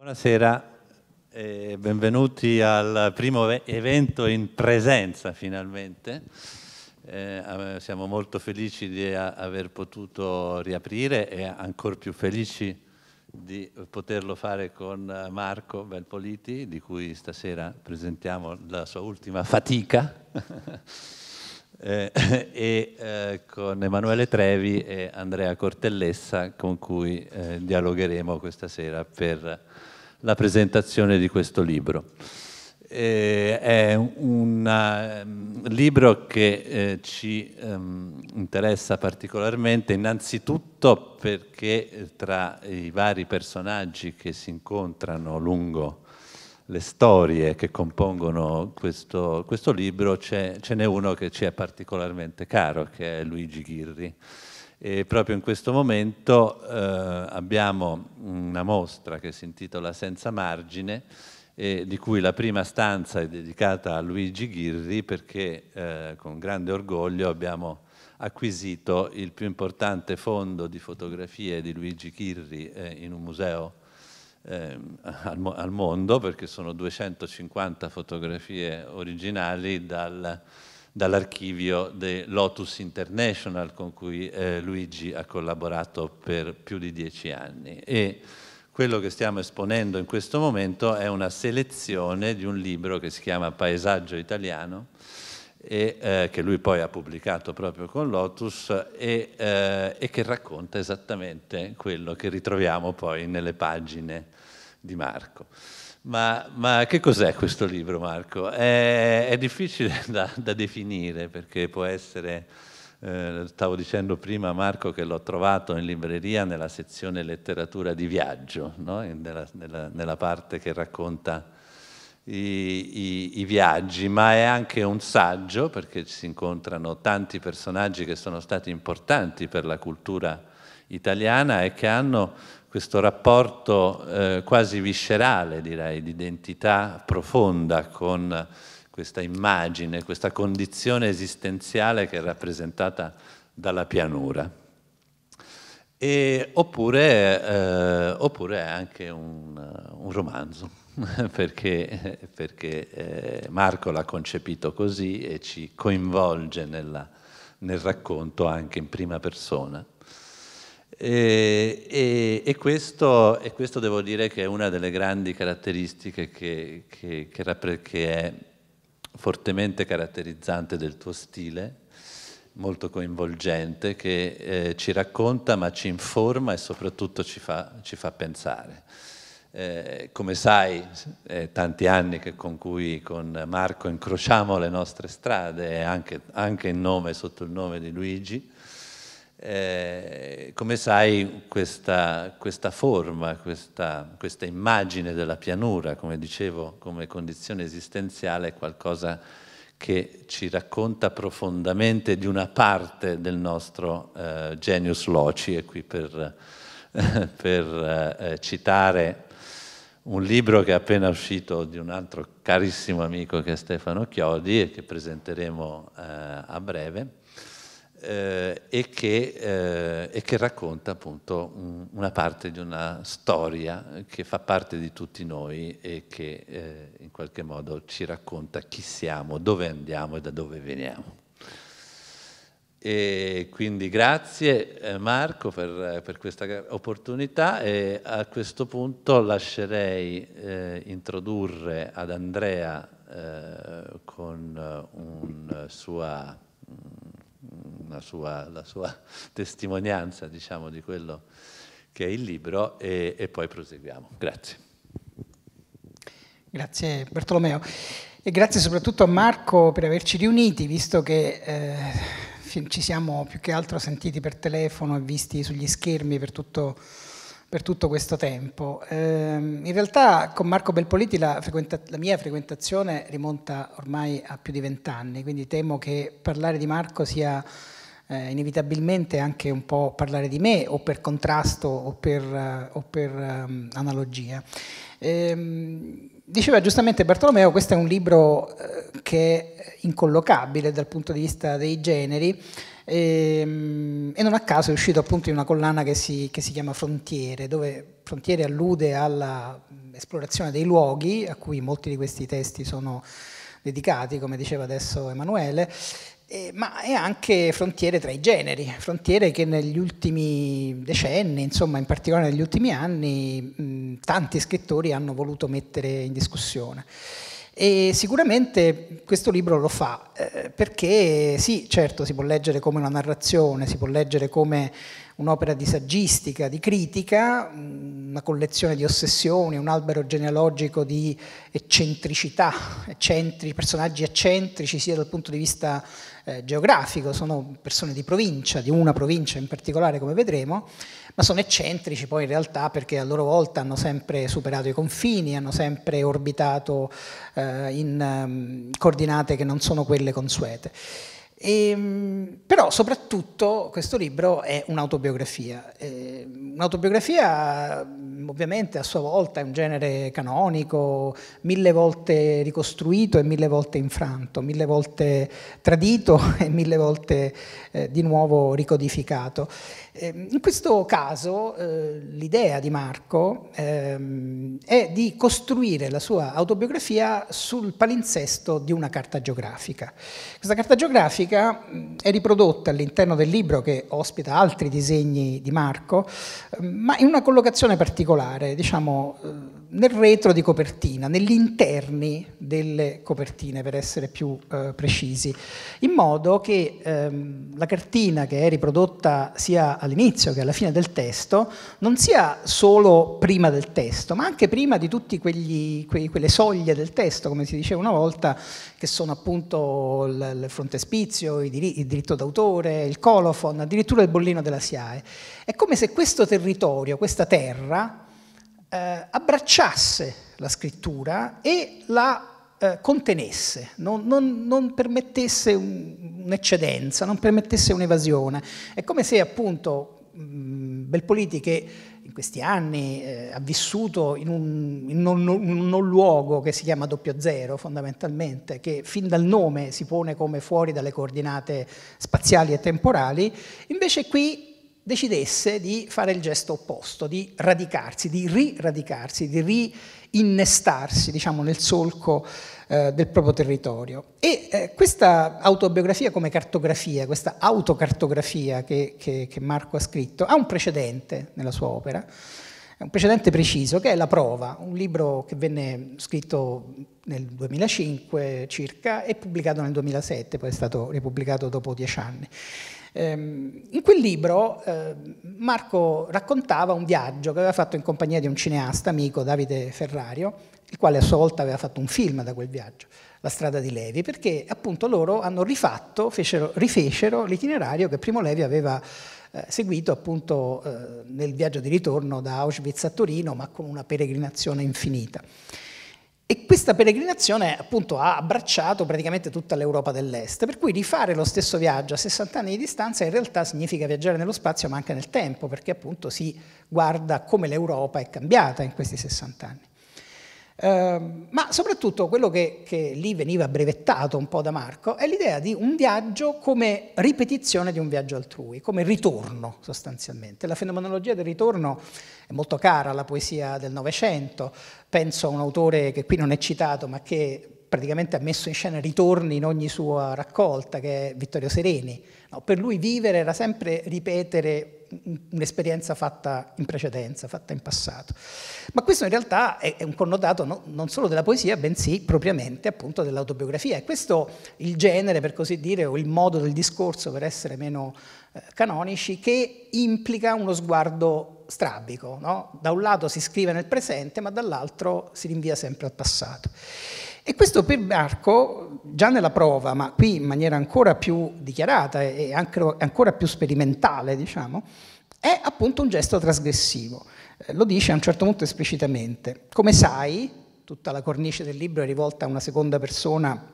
Buonasera e benvenuti al primo evento in presenza finalmente. Eh, siamo molto felici di aver potuto riaprire e ancora più felici di poterlo fare con Marco Belpoliti, di cui stasera presentiamo la sua ultima fatica. eh, e eh, con Emanuele Trevi e Andrea Cortellessa con cui eh, dialogheremo questa sera per la presentazione di questo libro. Eh, è un um, ehm, libro che eh, ci um, interessa particolarmente innanzitutto perché eh, tra i vari personaggi che si incontrano lungo le storie che compongono questo, questo libro, ce n'è uno che ci è particolarmente caro, che è Luigi Ghirri. E proprio in questo momento eh, abbiamo una mostra che si intitola Senza margine, eh, di cui la prima stanza è dedicata a Luigi Ghirri perché eh, con grande orgoglio abbiamo acquisito il più importante fondo di fotografie di Luigi Ghirri eh, in un museo eh, al, al, mondo, perché sono 250 fotografie originali dal, dall'archivio di Lotus International con cui eh, Luigi ha collaborato per più di dieci anni. E quello che stiamo esponendo in questo momento è una selezione di un libro che si chiama Paesaggio Italiano, e, eh, che lui poi ha pubblicato proprio con Lotus e, eh, e, che racconta esattamente quello che ritroviamo poi nelle pagine di Marco. Ma, ma che cos'è questo libro Marco? È, è difficile da, da, definire perché può essere, eh, stavo dicendo prima a Marco che l'ho trovato in libreria nella sezione letteratura di viaggio, no? nella, nella, nella parte che racconta i, i, i, viaggi, ma è anche un saggio perché si incontrano tanti personaggi che sono stati importanti per la cultura italiana e che hanno questo rapporto eh, quasi viscerale, direi, di identità profonda con questa immagine, questa condizione esistenziale che è rappresentata dalla pianura. E, oppure, eh, oppure, è anche un, un romanzo, perché, perché eh, Marco l'ha concepito così e ci coinvolge nella, nel racconto anche in prima persona. E, e, e, questo, e, questo, devo dire che è una delle grandi caratteristiche che, che, che, che è fortemente caratterizzante del tuo stile, molto coinvolgente che eh, ci racconta ma ci informa e soprattutto ci fa, ci fa pensare. Eh, come sai, è tanti anni che con cui con Marco incrociamo le nostre strade, anche, anche in nome, sotto il nome di Luigi, eh, come sai questa, questa forma, questa, questa immagine della pianura, come dicevo, come condizione esistenziale è qualcosa che che ci racconta profondamente di una parte del nostro eh, genius loci, e qui per, eh, per eh, citare un libro che è appena uscito di un altro carissimo amico che è Stefano Chiodi e che presenteremo eh, a breve eh, e, che, eh, e, che, racconta appunto un, una parte di una storia che fa parte di tutti noi e che eh, in qualche modo ci racconta chi siamo, dove andiamo e da dove veniamo. E quindi grazie eh, Marco per, per, questa opportunità e a questo punto lascerei eh, introdurre ad Andrea eh, con una sua mm, sua, la sua testimonianza diciamo, di quello che è il libro e, e poi proseguiamo. Grazie. Grazie Bartolomeo e grazie soprattutto a Marco per averci riuniti, visto che eh, ci siamo più che altro sentiti per telefono e visti sugli schermi per tutto per tutto questo tempo. Ehm, in realtà con Marco Belpoliti la, la, mia frequentazione rimonta ormai a più di vent'anni, quindi temo che parlare di Marco sia eh, inevitabilmente anche un po' parlare di me o per contrasto o per, uh, o per um, analogia. Ehm, Diceva giustamente Bartolomeo, questo è un libro eh, che è incollocabile dal punto di vista dei generi, e, ehm, e, non a caso è uscito appunto in una collana che si, che si chiama Frontiere, dove Frontiere allude all'esplorazione dei luoghi, a cui molti di questi testi sono dedicati, come diceva adesso Emanuele, eh, ma è anche frontiere tra i generi, frontiere che negli ultimi decenni, insomma in particolare negli ultimi anni, mh, tanti scrittori hanno voluto mettere in discussione. E sicuramente questo libro lo fa, eh, perché sì, certo, si può leggere come una narrazione, si può leggere come un'opera di saggistica, di critica, mm, una collezione di ossessioni, un albero genealogico di eccentricità, eccentri, personaggi eccentrici sia dal punto di vista eh, geografico, sono persone di provincia, di una provincia in particolare come vedremo, ma sono eccentrici poi in realtà perché a loro volta hanno sempre superato i confini, hanno sempre orbitato eh, in um, coordinate che non sono quelle consuete. E, ehm, però soprattutto questo libro è un'autobiografia. E, ehm, un'autobiografia ovviamente a sua volta è un genere canonico, mille volte ricostruito e mille volte infranto, mille volte tradito e mille volte eh, di nuovo ricodificato. Ehm, in questo caso eh, l'idea di Marco ehm, è di costruire la sua autobiografia sul palinsesto di una carta geografica. Questa carta geografica è riprodotta all'interno del libro che ospita altri disegni di Marco, ehm, ma in una collocazione particolare, diciamo eh, nel retro di copertina, negli interni delle copertine per essere più eh, precisi, in modo che ehm, la cartina che è riprodotta sia all'inizio che alla fine del testo non sia solo prima del testo, ma anche prima di tutte quelle soglie del testo, come si diceva una volta, che sono appunto il, il frontespizio, il, dir- il diritto d'autore, il colophon, addirittura il bollino della SIAE. È come se questo territorio, questa terra, eh, abbracciasse la scrittura e la eh, contenesse, non, non, non permettesse un, un'eccedenza, non permettesse un'evasione. È come se appunto mh, mm, Belpoliti che in questi anni eh, ha vissuto in un, in, un, in un, luogo che si chiama doppio zero fondamentalmente, che fin dal nome si pone come fuori dalle coordinate spaziali e temporali, invece qui decidesse di fare il gesto opposto, di radicarsi, di riradicarsi, di riinnestarsi diciamo, nel solco eh, del proprio territorio. E eh, questa autobiografia come cartografia, questa autocartografia che, che, che Marco ha scritto, ha un precedente nella sua opera, un precedente preciso che è La Prova, un libro che venne scritto nel 2005 circa e pubblicato nel 2007, poi è stato ripubblicato dopo dieci anni. Ehm, in quel libro eh, Marco raccontava un viaggio che aveva fatto in compagnia di un cineasta amico, Davide Ferrario, il quale a sua volta aveva fatto un film da quel viaggio, La strada di Levi, perché appunto loro hanno rifatto, fecero, rifecero l'itinerario che Primo Levi aveva eh, seguito appunto eh, nel viaggio di ritorno da Auschwitz a Torino, ma con una peregrinazione infinita. E questa peregrinazione appunto ha abbracciato praticamente tutta l'Europa dell'Est, per cui rifare lo stesso viaggio a 60 anni di distanza in realtà significa viaggiare nello spazio ma anche nel tempo, perché appunto si guarda come l'Europa è cambiata in questi 60 anni. Ehm, ma soprattutto quello che, che, lì veniva brevettato un po' da Marco è l'idea di un viaggio come ripetizione di un viaggio altrui, come ritorno sostanzialmente. La fenomenologia del ritorno è molto cara alla poesia del Novecento, penso a un autore che qui non è citato ma che praticamente ha messo in scena ritorni in ogni sua raccolta, che è Vittorio Sereni. No, per lui vivere era sempre ripetere un'esperienza fatta in precedenza, fatta in passato. Ma questo in realtà è, un connotato no, non solo della poesia, bensì propriamente appunto dell'autobiografia. E questo il genere, per così dire, o il modo del discorso, per essere meno eh, canonici, che implica uno sguardo strabico. No? Da un lato si scrive nel presente, ma dall'altro si rinvia sempre al passato. E questo per Marco, già nella prova, ma qui in maniera ancora più dichiarata e ancora più sperimentale, diciamo, è appunto un gesto trasgressivo. Eh, lo dice a un certo punto esplicitamente. Come sai, tutta la cornice del libro è rivolta a una seconda persona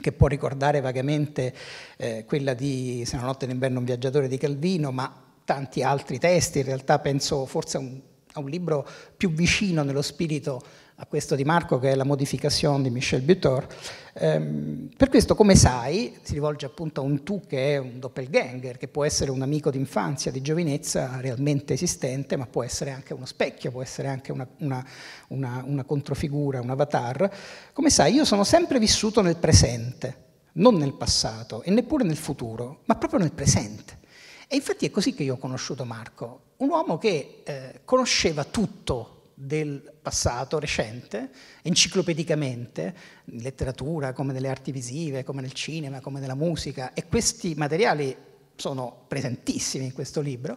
che può ricordare vagamente eh, quella di Se una notte d'inverno un viaggiatore di Calvino, ma tanti altri testi, in realtà penso forse a un, a un libro più vicino nello spirito a questo di Marco che è la modificazione di Michel Butor. Ehm, per questo, come sai, si rivolge appunto a un tu che è un doppelganger, che può essere un amico d'infanzia, di giovinezza realmente esistente, ma può essere anche uno specchio, può essere anche una, una, una, una controfigura, un avatar. Come sai, io sono sempre vissuto nel presente, non nel passato e neppure nel futuro, ma proprio nel presente. E infatti è così che io ho conosciuto Marco, un uomo che eh, conosceva tutto del passato recente, enciclopedicamente, in letteratura, come nelle arti visive, come nel cinema, come nella musica, e questi materiali sono presentissimi in questo libro,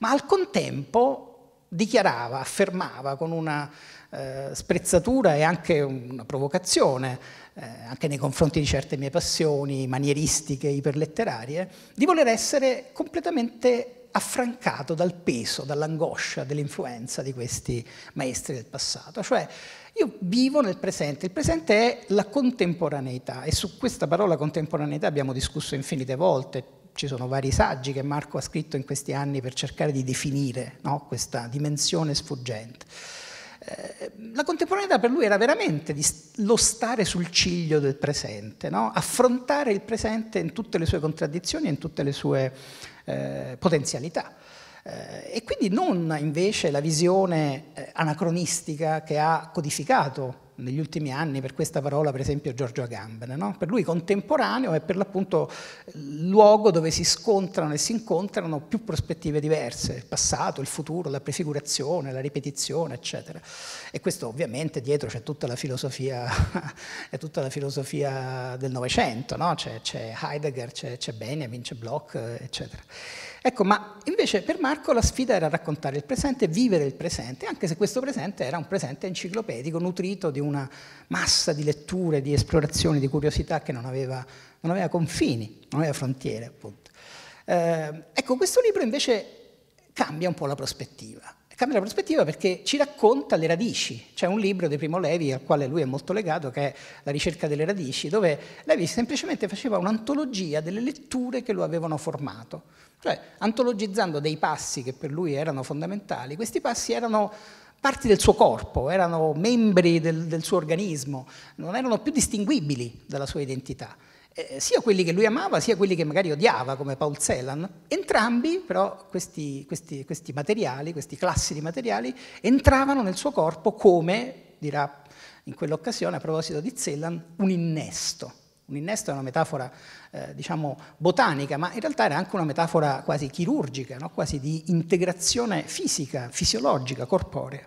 ma al contempo dichiarava, affermava con una eh, sprezzatura e anche una provocazione, eh, anche nei confronti di certe mie passioni manieristiche, iperletterarie, di voler essere completamente affrancato dal peso, dall'angoscia, dell'influenza di questi maestri del passato. Cioè io vivo nel presente, il presente è la contemporaneità e su questa parola contemporaneità abbiamo discusso infinite volte, ci sono vari saggi che Marco ha scritto in questi anni per cercare di definire no, questa dimensione sfuggente. Eh, la contemporaneità per lui era veramente lo stare sul ciglio del presente, no? affrontare il presente in tutte le sue contraddizioni e in tutte le sue eh, potenzialità. Eh, e quindi non invece la visione eh, anacronistica che ha codificato negli ultimi anni per questa parola per esempio Giorgio Agamben, no? per lui contemporaneo è per l'appunto il luogo dove si scontrano e si incontrano più prospettive diverse, il passato, il futuro, la prefigurazione, la ripetizione eccetera e questo ovviamente dietro c'è tutta la filosofia, tutta la filosofia del Novecento, c'è, Heidegger, c'è, c'è Benjamin, c'è Bloch eccetera. Ecco, ma invece per Marco la sfida era raccontare il presente, vivere il presente, anche se questo presente era un presente enciclopedico, nutrito di una massa di letture, di esplorazioni, di curiosità che non aveva, non aveva confini, non aveva frontiere, appunto. Eh, ecco, questo libro invece cambia un po' la prospettiva. Cambia la prospettiva perché ci racconta le radici. C'è un libro di Primo Levi al quale lui è molto legato, che è La ricerca delle radici, dove Levi semplicemente faceva un'antologia delle letture che lo avevano formato cioè, antologizzando dei passi che per lui erano fondamentali, questi passi erano parti del suo corpo, erano membri del, del suo organismo, non erano più distinguibili dalla sua identità. Eh, sia quelli che lui amava, sia quelli che magari odiava, come Paul Celan, entrambi però questi, questi, questi materiali, questi classi di materiali, entravano nel suo corpo come, dirà in quell'occasione, a proposito di Celan, un innesto. Un innesto è una metafora, eh, diciamo, botanica, ma in realtà era anche una metafora quasi chirurgica, no? quasi di integrazione fisica, fisiologica, corporea.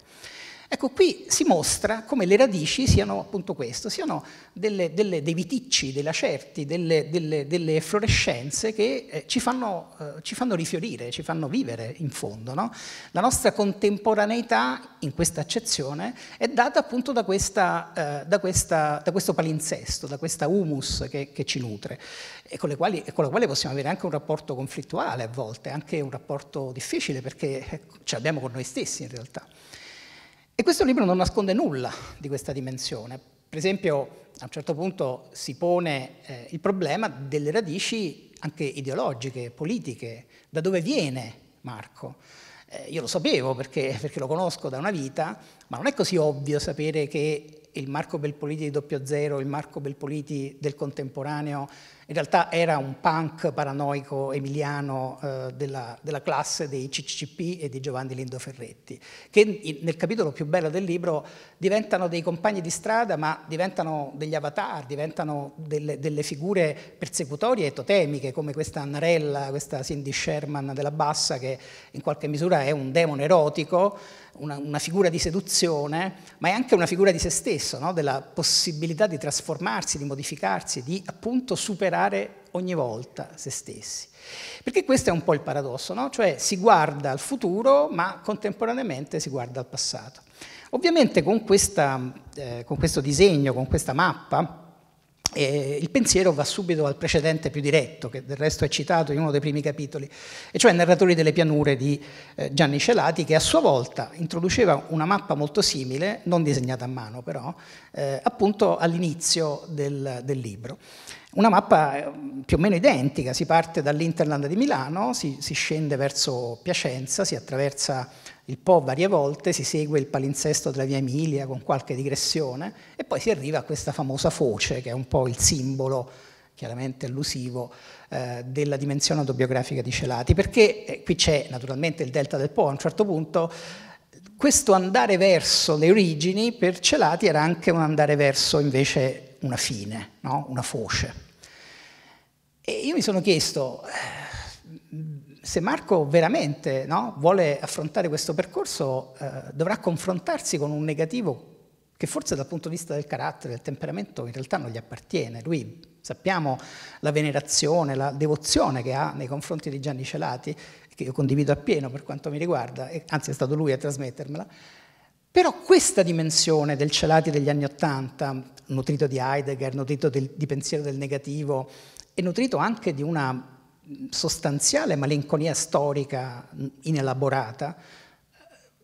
Ecco, qui si mostra come le radici siano appunto questo, siano delle, delle, dei viticci, dei lacerti, delle, delle fluorescenze che eh, ci, fanno, eh, ci, fanno, rifiorire, ci fanno vivere in fondo. No? La nostra contemporaneità, in questa accezione, è data appunto da, questa, eh, da, questa, da questo palinsesto, da questa humus che, che ci nutre e con, quali, e con, la quale possiamo avere anche un rapporto conflittuale a volte, anche un rapporto difficile perché eh, ce l'abbiamo con noi stessi in realtà. E questo libro non nasconde nulla di questa dimensione. Per esempio, a un certo punto si pone eh, il problema delle radici anche ideologiche, politiche, da dove viene Marco. Eh, io lo sapevo perché, perché, lo conosco da una vita, ma non è così ovvio sapere che il Marco Belpoliti di doppio zero, il Marco Belpoliti del contemporaneo in realtà era un punk paranoico emiliano eh, della, della, classe dei CCCP e di Giovanni Lindo Ferretti, che nel capitolo più bello del libro diventano dei compagni di strada, ma diventano degli avatar, diventano delle, delle figure persecutorie e totemiche, come questa Annarella, questa Cindy Sherman della Bassa, che in qualche misura è un demone erotico, una, una, figura di seduzione, ma è anche una figura di se stesso, no? della possibilità di trasformarsi, di modificarsi, di appunto superare ogni volta se stessi. Perché questo è un po' il paradosso, no? cioè si guarda al futuro ma contemporaneamente si guarda al passato. Ovviamente con, questa, eh, con questo disegno, con questa mappa, e il pensiero va subito al precedente più diretto, che del resto è citato in uno dei primi capitoli, e cioè Narratori delle pianure di eh, Gianni Celati, che a sua volta introduceva una mappa molto simile, non disegnata a mano però, eh, appunto all'inizio del, del libro. Una mappa eh, più o meno identica, si parte dall'Interland di Milano, si, si scende verso Piacenza, si attraversa il Po varie volte, si segue il palinsesto della via Emilia con qualche digressione e poi si arriva a questa famosa foce che è un po' il simbolo chiaramente allusivo eh, della dimensione autobiografica di Celati, perché eh, qui c'è naturalmente il delta del Po a un certo punto, questo andare verso le origini per Celati era anche un andare verso invece una fine, no? una foce. E io mi sono chiesto, eh, se Marco veramente no, vuole affrontare questo percorso, eh, dovrà confrontarsi con un negativo che forse dal punto di vista del carattere, del temperamento, in realtà non gli appartiene. Lui sappiamo la venerazione, la devozione che ha nei confronti di Gianni Celati, che io condivido appieno per quanto mi riguarda, anzi è stato lui a trasmettermela. Però questa dimensione del Celati degli anni Ottanta, nutrito di Heidegger, nutrito del, di pensiero del negativo, e nutrito anche di una sostanziale malinconia storica mm, inelaborata,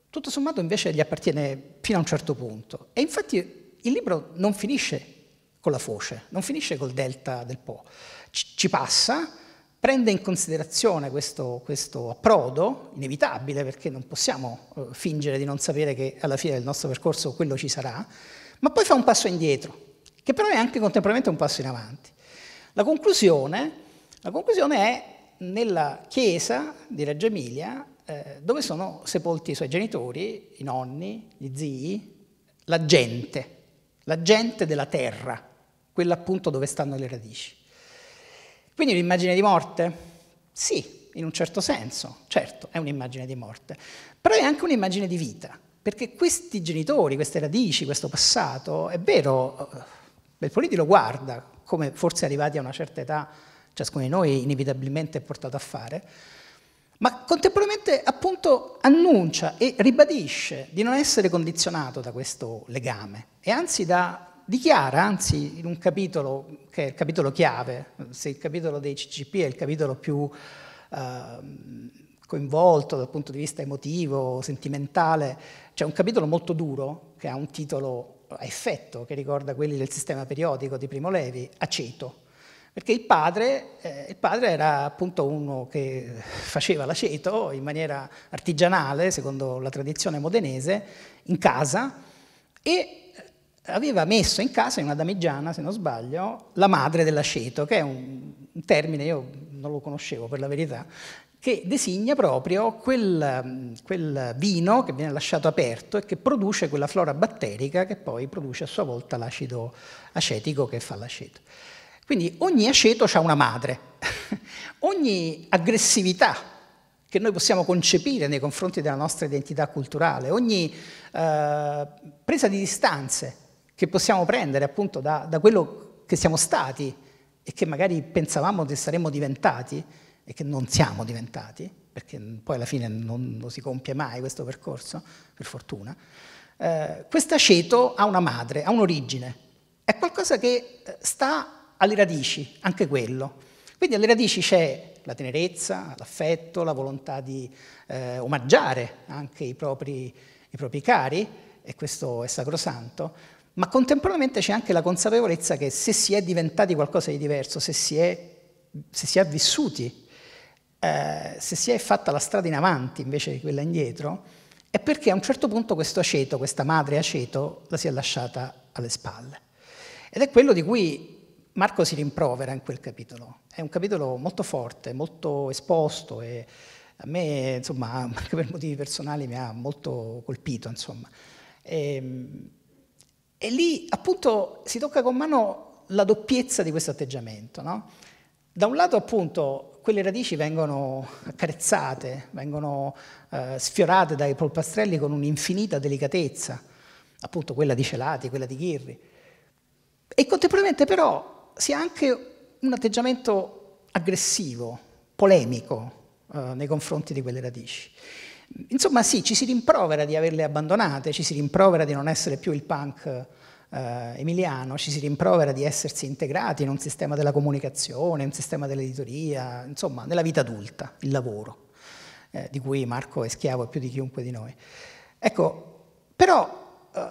tutto sommato invece gli appartiene fino a un certo punto. E infatti il libro non finisce con la foce, non finisce col delta del Po, ci passa, prende in considerazione questo, questo approdo, inevitabile perché non possiamo eh, fingere di non sapere che alla fine del nostro percorso quello ci sarà, ma poi fa un passo indietro, che però è anche contemporaneamente un passo in avanti. La conclusione la conclusione è nella chiesa di Reggio Emilia eh, dove sono sepolti i suoi genitori, i nonni, gli zii, la gente, la gente della terra, quella appunto dove stanno le radici. Quindi un'immagine di morte? Sì, in un certo senso, certo, è un'immagine di morte, però è anche un'immagine di vita, perché questi genitori, queste radici, questo passato, è vero, eh, Belpoliti lo guarda come forse arrivati a una certa età ciascuno di noi inevitabilmente è portato a fare, ma contemporaneamente appunto annuncia e ribadisce di non essere condizionato da questo legame e anzi da, dichiara, anzi in un capitolo che è il capitolo chiave, se il capitolo dei CCP è il capitolo più eh, coinvolto dal punto di vista emotivo, sentimentale, c'è un capitolo molto duro che ha un titolo a effetto che ricorda quelli del sistema periodico di Primo Levi, Aceto, perché il padre, eh, il padre, era appunto uno che faceva l'aceto in maniera artigianale, secondo la tradizione modenese, in casa e eh, aveva messo in casa, in una damigiana se non sbaglio, la madre dell'aceto, che è un, un termine, io non lo conoscevo per la verità, che designa proprio quel, quel vino che viene lasciato aperto e che produce quella flora batterica che poi produce a sua volta l'acido acetico che fa l'aceto. Quindi ogni aceto ha una madre, ogni aggressività che noi possiamo concepire nei confronti della nostra identità culturale, ogni eh, presa di distanze che possiamo prendere appunto da, da quello che siamo stati e che magari pensavamo che saremmo diventati e che non siamo diventati, perché poi alla fine non lo si compie mai questo percorso, per fortuna, eh, questo aceto ha una madre, ha un'origine, è qualcosa che eh, sta alle radici, anche quello. Quindi alle radici c'è la tenerezza, l'affetto, la volontà di eh, omaggiare anche i propri, i propri cari, e questo è sacrosanto, ma contemporaneamente c'è anche la consapevolezza che se si è diventati qualcosa di diverso, se si è, se si è vissuti, eh, se si è fatta la strada in avanti invece di quella indietro, è perché a un certo punto questo aceto, questa madre aceto, la si è lasciata alle spalle. Ed è quello di cui Marco si rimprovera in quel capitolo. È un capitolo molto forte, molto esposto e a me, insomma, anche per motivi personali mi ha molto colpito, insomma. E, ehm, e lì appunto si tocca con mano la doppiezza di questo atteggiamento, no? Da un lato appunto quelle radici vengono accarezzate, vengono eh, sfiorate dai polpastrelli con un'infinita delicatezza, appunto quella di Celati, quella di Ghirri. E contemporaneamente però sia anche un atteggiamento aggressivo, polemico eh, nei confronti di quelle radici. Insomma sì, ci si rimprovera di averle abbandonate, ci si rimprovera di non essere più il punk Uh, Emiliano, ci si rimprovera di essersi integrati in un sistema della comunicazione, un sistema dell'editoria, insomma, nella vita adulta, il lavoro, eh, di cui Marco è schiavo più di chiunque di noi. Ecco, però uh,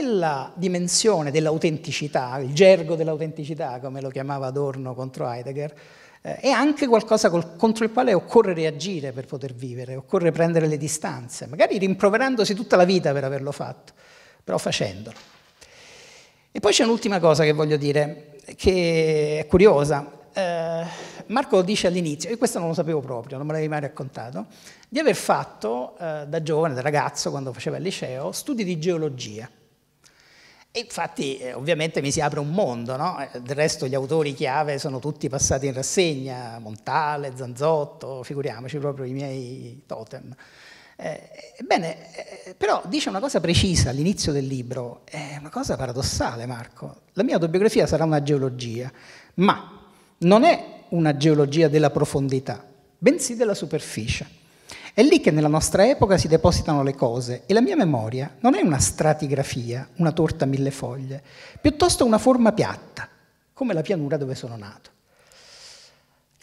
quella dimensione dell'autenticità, il gergo dell'autenticità, come lo chiamava Adorno contro Heidegger, eh, è anche qualcosa col, contro il quale occorre reagire per poter vivere, occorre prendere le distanze, magari rimproverandosi tutta la vita per averlo fatto, però facendolo. E poi c'è un'ultima cosa che voglio dire, che è curiosa. Eh, Marco dice all'inizio, e questo non lo sapevo proprio, non me l'avevi mai raccontato, di aver fatto eh, da giovane, da ragazzo, quando faceva il liceo, studi di geologia. E infatti eh, ovviamente mi si apre un mondo, no? Eh, del resto gli autori chiave sono tutti passati in rassegna, Montale, Zanzotto, figuriamoci proprio i miei totem. Eh, ebbene, eh, però dice una cosa precisa all'inizio del libro, è una cosa paradossale Marco, la mia autobiografia sarà una geologia, ma non è una geologia della profondità, bensì della superficie. È lì che nella nostra epoca si depositano le cose e la mia memoria non è una stratigrafia, una torta a mille foglie, piuttosto una forma piatta, come la pianura dove sono nato.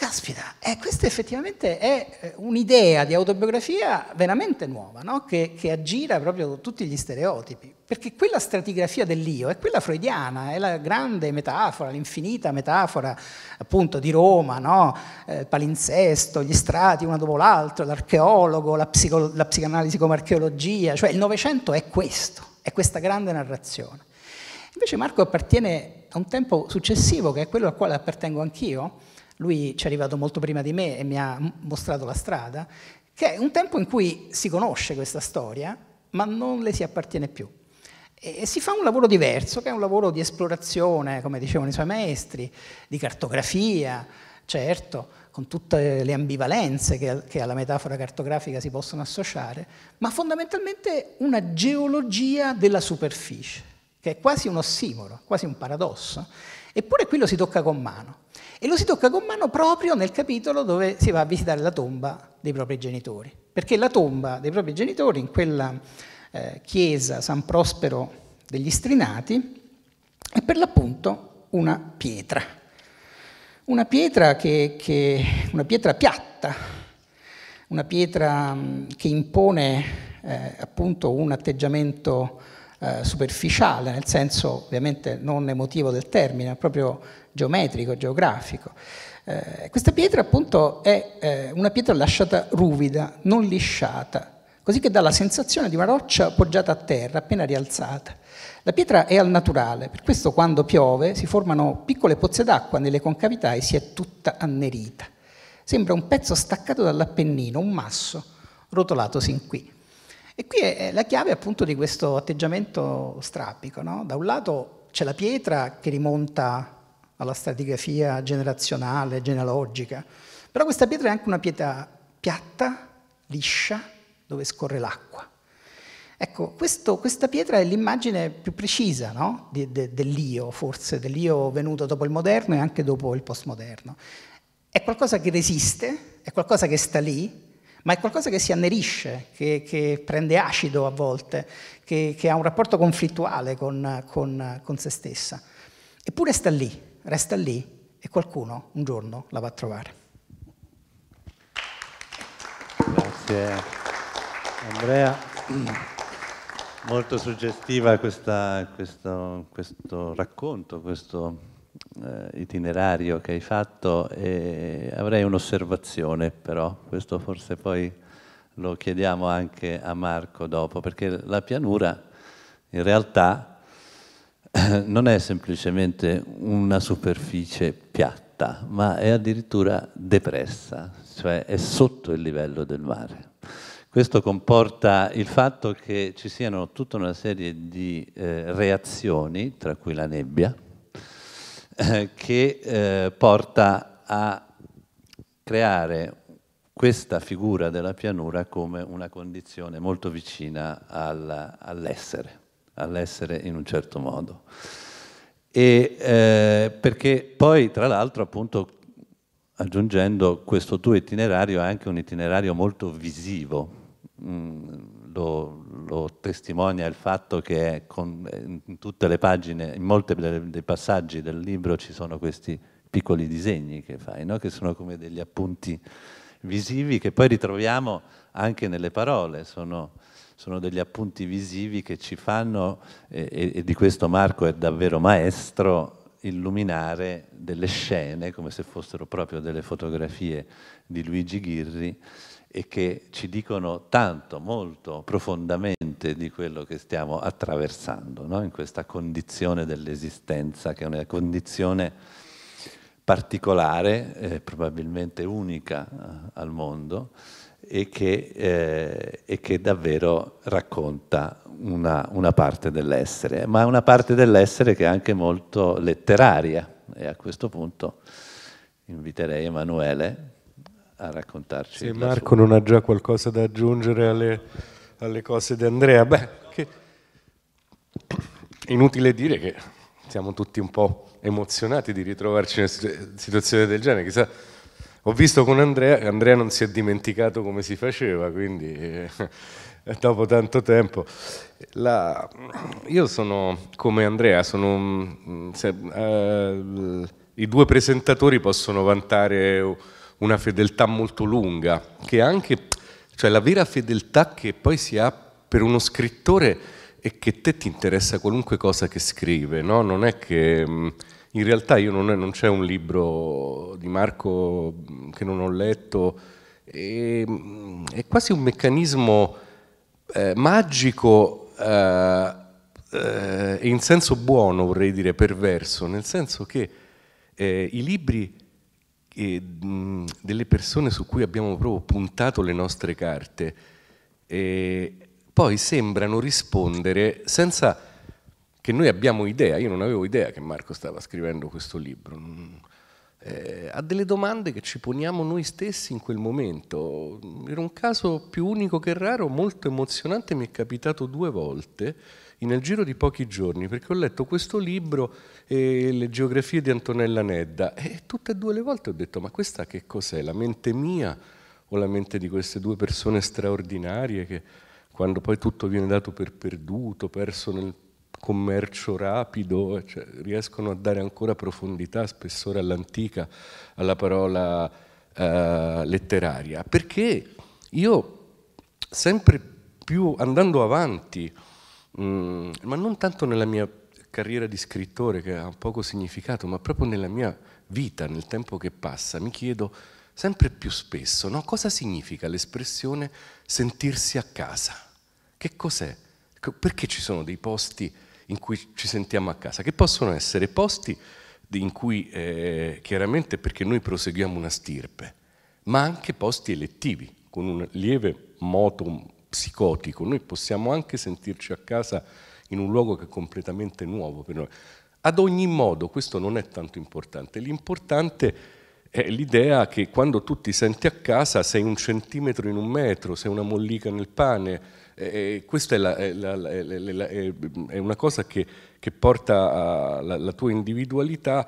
Caspita, eh, questa effettivamente è eh, un'idea di autobiografia veramente nuova, no? che, che, aggira proprio tutti gli stereotipi, perché quella stratigrafia dell'io è quella freudiana, è la grande metafora, l'infinita metafora appunto di Roma, no? eh, palinsesto, gli strati uno dopo l'altro, l'archeologo, la, psico, la psicanalisi come archeologia, cioè il Novecento è questo, è questa grande narrazione. Invece Marco appartiene a un tempo successivo, che è quello al quale appartengo anch'io, lui ci è arrivato molto prima di me e mi ha mostrato la strada, che è un tempo in cui si conosce questa storia, ma non le si appartiene più. E si fa un lavoro diverso, che è un lavoro di esplorazione, come dicevano i suoi maestri, di cartografia, certo, con tutte le ambivalenze che, alla metafora cartografica si possono associare, ma fondamentalmente una geologia della superficie, che è quasi un ossimoro, quasi un paradosso. Eppure qui lo si tocca con mano. E lo si tocca con mano proprio nel capitolo dove si va a visitare la tomba dei propri genitori. Perché la tomba dei propri genitori, in quella eh, chiesa San Prospero degli Strinati, è per l'appunto una pietra. Una pietra, che, che, una pietra piatta, una pietra che impone eh, appunto un atteggiamento eh, superficiale, nel senso ovviamente non emotivo del termine, ma proprio geometrico, geografico. Eh, questa pietra appunto è eh, una pietra lasciata ruvida, non lisciata, così che dà la sensazione di una roccia poggiata a terra, appena rialzata. La pietra è al naturale, per questo quando piove si formano piccole pozze d'acqua nelle concavità e si è tutta annerita. Sembra un pezzo staccato dall'Appennino, un masso rotolato sin qui. E qui è la chiave appunto di questo atteggiamento strappico. No? Da un lato c'è la pietra che rimonta alla stratigrafia generazionale, genealogica, però questa pietra è anche una pietra piatta, liscia, dove scorre l'acqua. Ecco, questo, questa pietra è l'immagine più precisa no? de, de, dell'io, forse, dell'io venuto dopo il moderno e anche dopo il postmoderno. È qualcosa che resiste, è qualcosa che sta lì, ma è qualcosa che si annerisce, che, che prende acido a volte, che, che ha un rapporto conflittuale con, con, con se stessa. Eppure sta lì, resta lì e qualcuno un giorno la va a trovare. Grazie Andrea, molto suggestiva questa, questo, questo racconto, questo eh, itinerario che hai fatto e avrei un'osservazione però, questo forse poi lo chiediamo anche a Marco dopo, perché la pianura in realtà non è semplicemente una superficie piatta, ma è addirittura depressa, cioè è sotto il livello del mare. Questo comporta il fatto che ci siano tutta una serie di eh, reazioni, tra cui la nebbia, che eh, porta a creare questa figura della pianura come una condizione molto vicina alla, all'essere, all'essere in un certo modo. E, eh, perché poi, tra l'altro, appunto, aggiungendo questo tuo itinerario, è anche un itinerario molto visivo. Mm lo, lo, testimonia il fatto che con, in tutte le pagine, in molti dei passaggi del libro ci sono questi piccoli disegni che fai, no? che sono come degli appunti visivi che poi ritroviamo anche nelle parole, sono, sono degli appunti visivi che ci fanno, e, e di questo Marco è davvero maestro, illuminare delle scene come se fossero proprio delle fotografie di Luigi Ghirri e che ci dicono tanto, molto profondamente di quello che stiamo attraversando, no? in questa condizione dell'esistenza, che è una condizione particolare, eh, probabilmente unica eh, al mondo, e che, eh, e che davvero racconta una, una parte dell'essere, ma una parte dell'essere che è anche molto letteraria. E a questo punto inviterei Emanuele a raccontarci. Se Marco sua... non ha già qualcosa da aggiungere alle, alle cose di Andrea, beh, che... inutile dire che siamo tutti un po' emozionati di ritrovarci in una situazione del genere. Chissà, ho visto con Andrea che Andrea non si è dimenticato come si faceva, quindi eh, dopo tanto tempo. La, io sono come Andrea, sono, se, eh, i due presentatori possono vantare una fedeltà molto lunga, che anche, cioè la vera fedeltà che poi si ha per uno scrittore è che te ti interessa qualunque cosa che scrive, no? Non è che... Mm, in realtà io non, non c'è un libro di Marco mm, che non ho letto, è, mm, è quasi un meccanismo eh, magico eh, eh, in senso buono vorrei dire perverso, nel senso che eh, i libri e, mh, mm, delle persone su cui abbiamo proprio puntato le nostre carte e poi sembrano rispondere senza che noi abbiamo idea, io non avevo idea che Marco stava scrivendo questo libro, mm, eh, a delle domande che ci poniamo noi stessi in quel momento. Era un caso più unico che raro, molto emozionante, mi è capitato due volte nel giro di pochi giorni, perché ho letto questo libro e le geografie di Antonella Nedda. E tutte e due le volte ho detto, ma questa che cos'è? La mente mia o la mente di queste due persone straordinarie che quando poi tutto viene dato per perduto, perso nel commercio rapido, cioè, riescono a dare ancora profondità, spessore all'antica, alla parola eh, letteraria. Perché io sempre più andando avanti, mh, mm, ma non tanto nella mia carriera di scrittore che ha poco significato, ma proprio nella mia vita, nel tempo che passa, mi chiedo sempre più spesso no? cosa significa l'espressione sentirsi a casa? Che cos'è? Perché ci sono dei posti in cui ci sentiamo a casa? Che possono essere posti in cui eh, chiaramente perché noi proseguiamo una stirpe, ma anche posti elettivi, con un lieve moto psicotico. Noi possiamo anche sentirci a casa in un luogo che è completamente nuovo per noi. Ad ogni modo questo non è tanto importante, l'importante è l'idea che quando tu ti senti a casa sei un centimetro in un metro, sei una mollica nel pane, e questa è, la, è, la, è, la, è, una cosa che, che porta la, tua individualità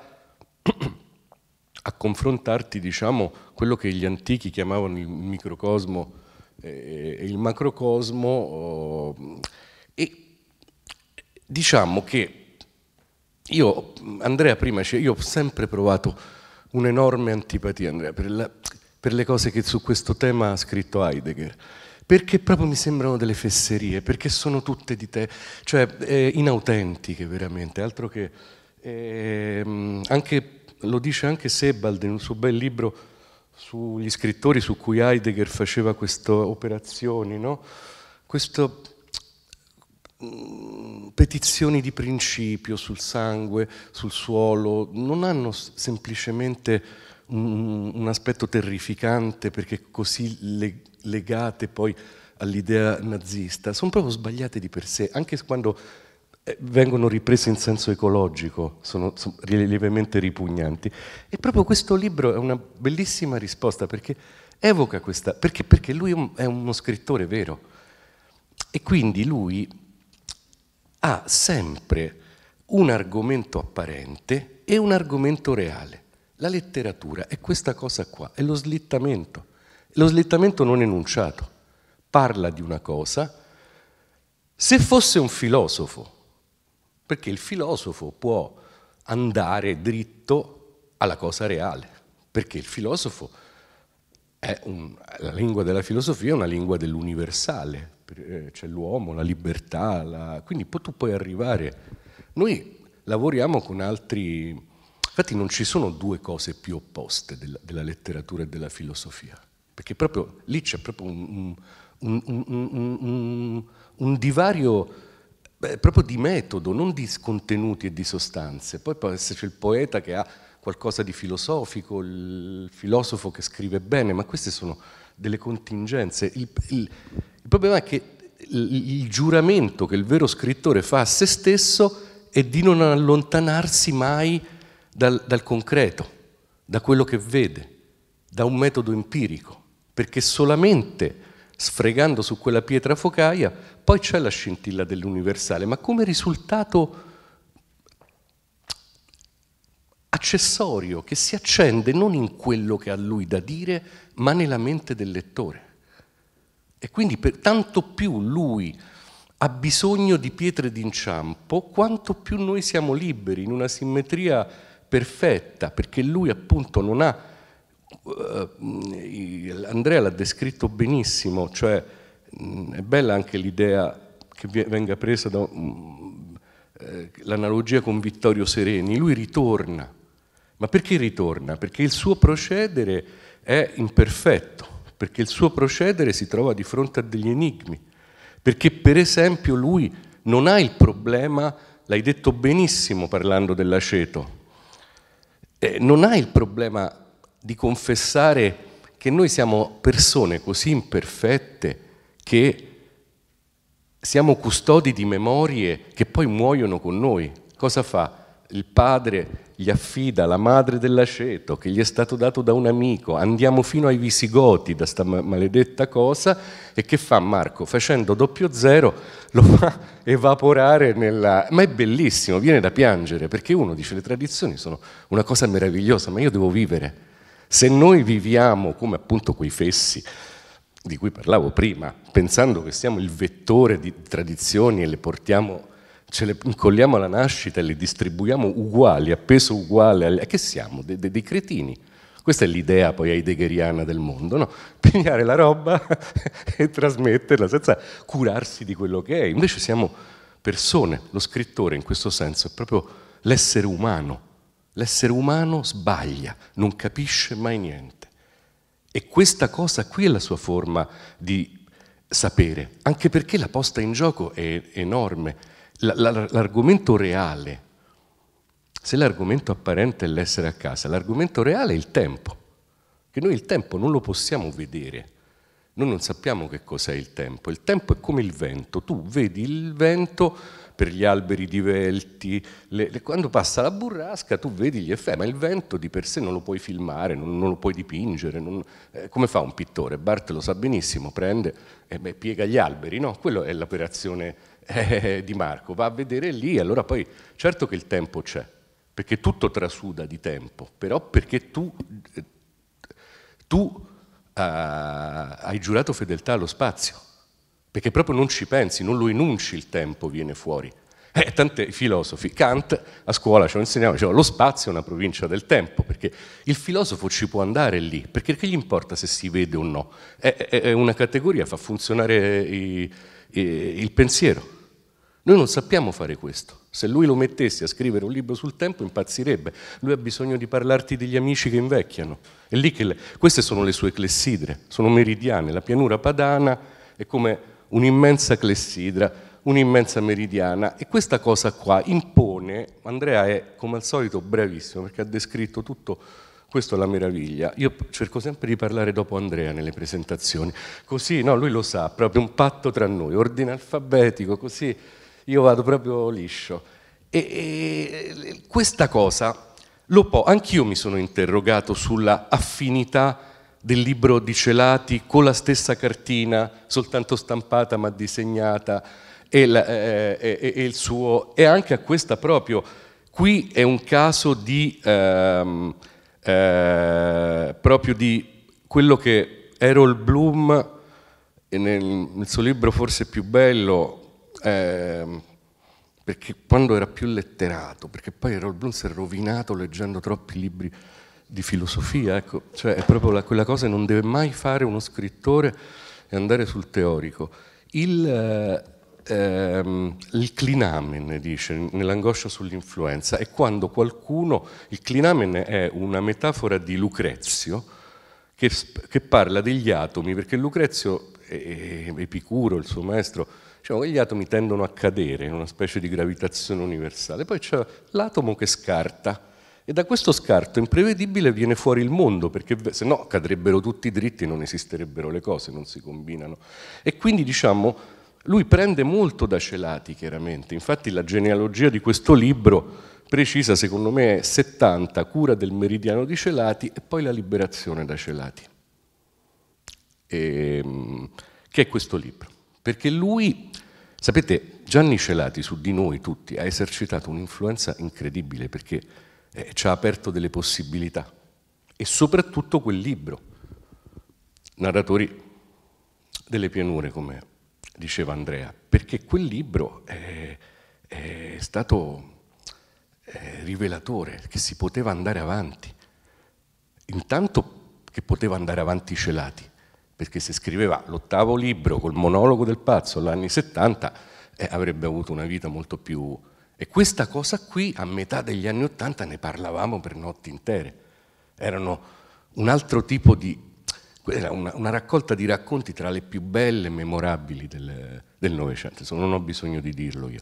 a confrontarti, diciamo, quello che gli antichi chiamavano il microcosmo e eh, eh, il macrocosmo. Oh, e diciamo che io, Andrea prima io ho sempre provato un'enorme antipatia, Andrea, per, la, per le cose che su questo tema ha scritto Heidegger perché proprio mi sembrano delle fesserie, perché sono tutte di te, cioè eh, inautentiche veramente, altro che eh, anche, lo dice anche Sebald in un suo bel libro sugli scrittori su cui Heidegger faceva queste operazioni, no? questo Mm, petizioni di principio sul sangue, sul suolo, non hanno semplicemente un, un aspetto terrificante perché così le, legate poi all'idea nazista, sono proprio sbagliate di per sé, anche quando eh, vengono riprese in senso ecologico, sono, sono lievemente ripugnanti. E proprio questo libro è una bellissima risposta perché evoca questa, perché, perché lui è uno scrittore vero. E quindi lui ha sempre un argomento apparente e un argomento reale. La letteratura è questa cosa qua, è lo slittamento, lo slittamento non enunciato. Parla di una cosa, se fosse un filosofo, perché il filosofo può andare dritto alla cosa reale, perché il filosofo è un, la lingua della filosofia è una lingua dell'universale, eh, c'è l'uomo, la libertà, la... quindi tu puoi arrivare. Noi lavoriamo con altri, infatti non ci sono due cose più opposte della, letteratura e della filosofia, perché proprio lì c'è proprio un, un, un, un divario beh, proprio di metodo, non di contenuti e di sostanze. Poi può esserci il poeta che ha qualcosa di filosofico, il filosofo che scrive bene, ma queste sono delle contingenze. Il, il, il problema è che il giuramento che il vero scrittore fa a se stesso è di non allontanarsi mai dal, dal concreto, da quello che vede, da un metodo empirico, perché solamente sfregando su quella pietra focaia poi c'è la scintilla dell'universale, ma come risultato accessorio che si accende non in quello che ha lui da dire, ma nella mente del lettore. E quindi per, tanto più lui ha bisogno di pietre d'inciampo, quanto più noi siamo liberi in una simmetria perfetta, perché lui appunto non ha, eh, Andrea l'ha descritto benissimo, cioè mh, è bella anche l'idea che venga presa da mh, eh, l'analogia con Vittorio Sereni, lui ritorna, ma perché ritorna? Perché il suo procedere è imperfetto perché il suo procedere si trova di fronte a degli enigmi, perché per esempio lui non ha il problema, l'hai detto benissimo parlando dell'aceto, eh, non ha il problema di confessare che noi siamo persone così imperfette che siamo custodi di memorie che poi muoiono con noi. Cosa fa? Il padre gli affida la madre dell'aceto che gli è stato dato da un amico, andiamo fino ai visigoti da sta maledetta cosa e che fa Marco? Facendo doppio zero lo fa evaporare nella... ma è bellissimo, viene da piangere perché uno dice le tradizioni sono una cosa meravigliosa ma io devo vivere. Se noi viviamo come appunto quei fessi di cui parlavo prima, pensando che siamo il vettore di tradizioni e le portiamo ce le incolliamo alla nascita e le distribuiamo uguali, appeso uguale, a che siamo? De, de, dei cretini. Questa è l'idea poi heideggeriana del mondo, no? Pigliare la roba e trasmetterla senza curarsi di quello che è. Invece siamo persone, lo scrittore in questo senso è proprio l'essere umano. L'essere umano sbaglia, non capisce mai niente. E questa cosa qui è la sua forma di sapere, anche perché la posta in gioco è enorme l'argomento reale, se l'argomento apparente è l'essere a casa, l'argomento reale è il tempo, che noi il tempo non lo possiamo vedere, noi non sappiamo che cos'è il tempo, il tempo è come il vento, tu vedi il vento per gli alberi divelti, le, le, quando passa la burrasca tu vedi gli effetti, ma il vento di per sé non lo puoi filmare, non, non lo puoi dipingere, non, eh, come fa un pittore? Bart lo sa benissimo, prende e beh, piega gli alberi, no? Quella è l'operazione eh, Di Marco, va a vedere lì, allora poi certo che il tempo c'è, perché tutto trasuda di tempo, però perché tu, tu eh, hai giurato fedeltà allo spazio, perché proprio non ci pensi, non lo enunci il tempo, viene fuori. Eh, tante filosofi, Kant a scuola ce lo insegnava, diceva lo spazio è una provincia del tempo, perché il filosofo ci può andare lì, perché che gli importa se si vede o no? È, è, è una categoria, fa funzionare i, i, il pensiero. Noi non sappiamo fare questo. Se lui lo mettesse a scrivere un libro sul tempo impazzirebbe. Lui ha bisogno di parlarti degli amici che invecchiano. È lì che le... Queste sono le sue clessidre, sono meridiane. La pianura padana è come un'immensa clessidra, un'immensa meridiana. E questa cosa qua impone, Andrea è come al solito bravissimo perché ha descritto tutto questo è la meraviglia. Io cerco sempre di parlare dopo Andrea nelle presentazioni, così no, lui lo sa, proprio un patto tra noi, ordine alfabetico, così io vado proprio liscio. E, e questa cosa, lo può, anch'io mi sono interrogato sulla affinità del libro di Celati con la stessa cartina, soltanto stampata ma disegnata, e, la, eh, eh, e, e il suo... E anche a questa proprio, qui è un caso di... Ehm, eh, proprio di quello che Errol Bloom nel, nel, suo libro forse più bello Ehm, perché quando era più letterato, perché poi Errol Bloom si è rovinato leggendo troppi libri di filosofia, ecco, cioè è proprio la, quella cosa che non deve mai fare uno scrittore e andare sul teorico. Il, eh, ehm, il clinamen, dice, nell'angoscia sull'influenza, è quando qualcuno, il clinamen è una metafora di Lucrezio che, che parla degli atomi, perché Lucrezio, Epicuro, il suo maestro, diciamo, gli atomi tendono a cadere in una specie di gravitazione universale. Poi c'è l'atomo che scarta e da questo scarto imprevedibile viene fuori il mondo, perché se no cadrebbero tutti dritti, e non esisterebbero le cose, non si combinano. E quindi diciamo, lui prende molto da Celati, chiaramente. Infatti la genealogia di questo libro precisa, secondo me, è 70, cura del meridiano di Celati e poi la liberazione da Celati. E, ehm, che è questo libro. Perché lui, sapete, Gianni Celati su di noi tutti ha esercitato un'influenza incredibile perché eh, ci ha aperto delle possibilità e soprattutto quel libro, Narratori delle pianure, come diceva Andrea, perché quel libro è, eh, è stato è eh, rivelatore, che si poteva andare avanti, intanto che poteva andare avanti celati, perché se scriveva l'ottavo libro col monologo del pazzo negli anni 70 eh, avrebbe avuto una vita molto più... E questa cosa qui a metà degli anni 80 ne parlavamo per notti intere. Erano un altro tipo di... Era una, una raccolta di racconti tra le più belle e memorabili del, del Novecento, non ho bisogno di dirlo io.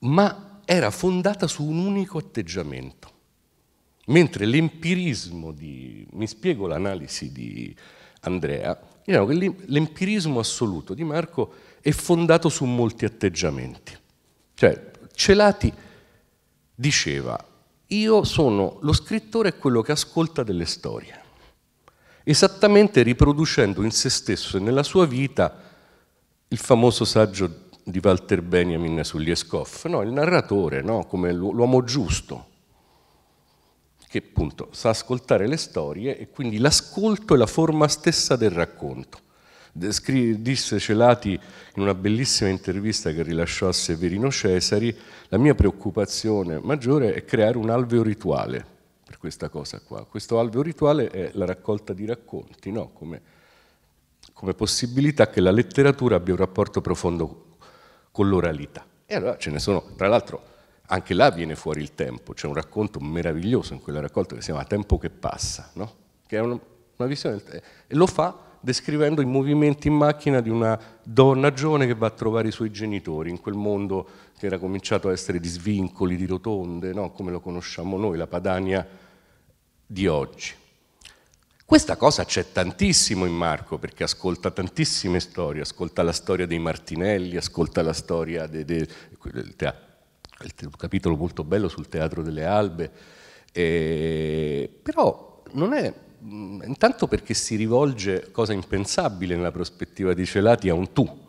Ma era fondata su un unico atteggiamento. Mentre l'empirismo di... mi spiego l'analisi di, Andrea, diciamo che l'empirismo assoluto di Marco è fondato su molti atteggiamenti. Cioè, Celati diceva, io sono lo scrittore quello che ascolta delle storie, esattamente riproducendo in se stesso e nella sua vita il famoso saggio di Walter Benjamin sugli Escoff, no? il narratore no? come l'uomo giusto, che appunto sa ascoltare le storie e quindi l'ascolto è la forma stessa del racconto. Disse Celati in una bellissima intervista che rilasciò a Severino Cesari, la mia preoccupazione maggiore è creare un alveo rituale per questa cosa qua. Questo alveo rituale è la raccolta di racconti, no? come, come possibilità che la letteratura abbia un rapporto profondo con l'oralità. E allora ce ne sono, tra l'altro, anche là viene fuori il tempo, c'è un racconto meraviglioso in quella raccolta che si chiama Tempo che passa, no? che è una, una visione e lo fa descrivendo i movimenti in macchina di una donna giovane che va a trovare i suoi genitori in quel mondo che era cominciato a essere di svincoli, di rotonde, no? come lo conosciamo noi, la Padania di oggi. Questa cosa c'è tantissimo in Marco perché ascolta tantissime storie, ascolta la storia dei Martinelli, ascolta la storia del teatro un capitolo molto bello sul Teatro delle Albe, eh, però non è intanto perché si rivolge, cosa impensabile nella prospettiva di Celati, a un tu,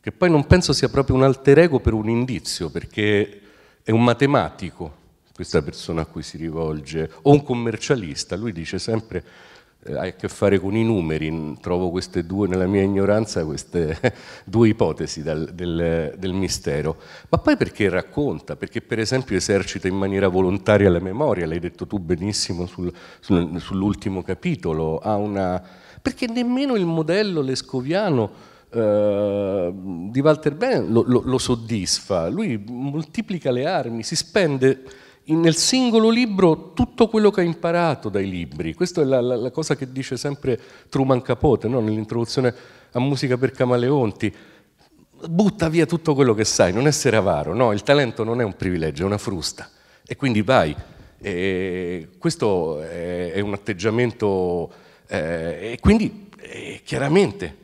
che poi non penso sia proprio un alter ego per un indizio, perché è un matematico questa persona a cui si rivolge, o un commercialista, lui dice sempre eh, hai a che fare con i numeri, trovo queste due, nella mia ignoranza, queste due ipotesi dal, del, del, mistero. Ma poi perché racconta? Perché per esempio esercita in maniera volontaria la memoria, l'hai detto tu benissimo sul, sul, sull'ultimo capitolo, ha una... perché nemmeno il modello lescoviano eh, di Walter Ben lo, lo, lo soddisfa, lui moltiplica le armi, si spende in, nel singolo libro tutto quello che ha imparato dai libri. Questa è la, la, la cosa che dice sempre Truman Capote no? nell'introduzione a Musica per Camaleonti. Butta via tutto quello che sai, non essere avaro, no? il talento non è un privilegio, è una frusta. E quindi vai. E questo è, un atteggiamento... Eh, e quindi eh, chiaramente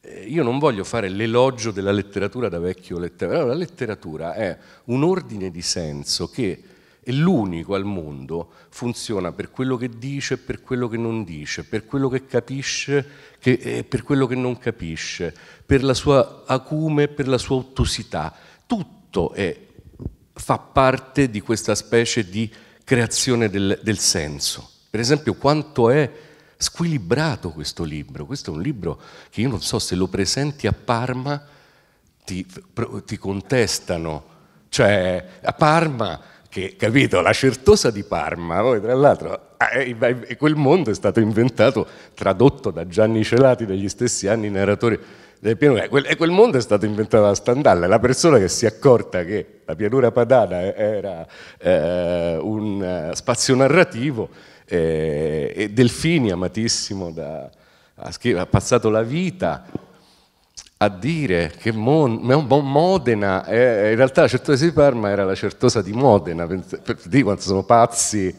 eh, io non voglio fare l'elogio della letteratura da vecchio letteratura, la letteratura è un ordine di senso che è l'unico al mondo, funziona per quello che dice e per quello che non dice, per quello che capisce e per quello che non capisce, per la sua acume, e per la sua ottusità. Tutto è, fa parte di questa specie di creazione del, del senso. Per esempio, quanto è squilibrato questo libro. Questo è un libro che io non so se lo presenti a Parma ti, ti contestano. Cioè, a Parma che, capito, la certosa di Parma, poi tra l'altro, ah, eh, quel mondo è stato inventato, tradotto da Gianni Celati degli stessi anni, narratore del pianura, quel, e quel mondo è stato inventato da Standalla, la persona che si è accorta che la pianura padana era eh, un eh, spazio narrativo, eh, e Delfini, amatissimo da... ha passato la vita a dire che Mon, Modena, eh, eh, in realtà la certosa di Parma era la certosa di Modena, per dire quanto sono pazzi.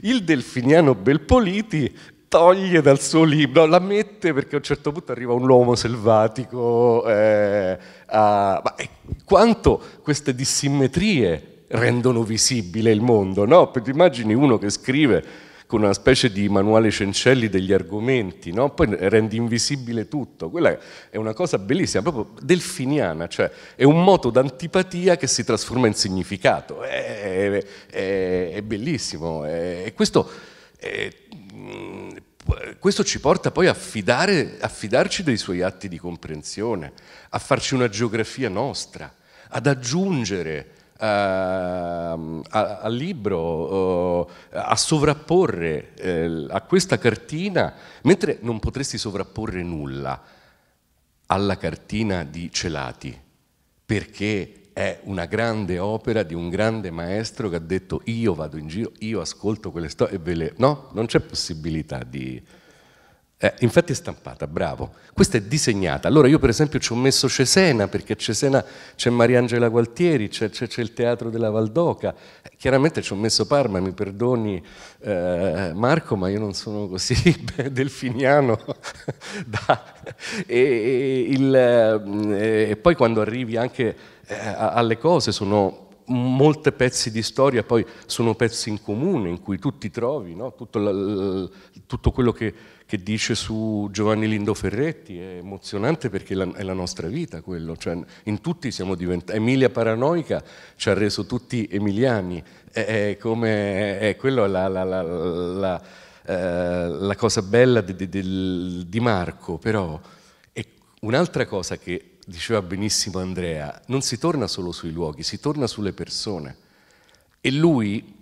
Il delfiniano Belpoliti toglie dal suo libro, la mette perché a un certo punto arriva un uomo selvatico, eh, a, ma, eh, quanto queste dissimmetrie rendono visibile il mondo, no? Perché immagini uno che scrive con una specie di manuale Cencelli degli argomenti, no? poi rendi invisibile tutto. Quella è una cosa bellissima, proprio delfiniana, cioè è un moto d'antipatia che si trasforma in significato. È, è, è bellissimo. E questo, questo, ci porta poi a affidare, affidarci dei suoi atti di comprensione, a farci una geografia nostra, ad aggiungere Ehm, al libro, a sovrapporre eh, a questa cartina, mentre non potresti sovrapporre nulla alla cartina di Celati, perché è una grande opera di un grande maestro che ha detto io vado in giro, io ascolto quelle storie e ve le... No, non c'è possibilità di... Eh, infatti è stampata, bravo. Questa è disegnata. Allora io per esempio ci ho messo Cesena, perché Cesena c'è Mariangela Gualtieri, c'è, il Teatro della Valdoca. Eh, chiaramente ci ho messo Parma, mi perdoni eh, Marco, ma io non sono così delfiniano. da, e, e, il, mm, e, poi quando arrivi anche eh, alle cose sono molte pezzi di storia poi sono pezzi in comune in cui tu ti trovi, no? tutto, la, tutto, quello che, che, dice su Giovanni Lindo Ferretti è emozionante perché la, è la nostra vita quello, cioè, in tutti siamo diventati, Emilia Paranoica ci ha reso tutti emiliani, è, come, è quello la, la eh, cosa bella di, di, di Marco, però è un'altra cosa che diceva benissimo Andrea, non si torna solo sui luoghi, si torna sulle persone. E lui,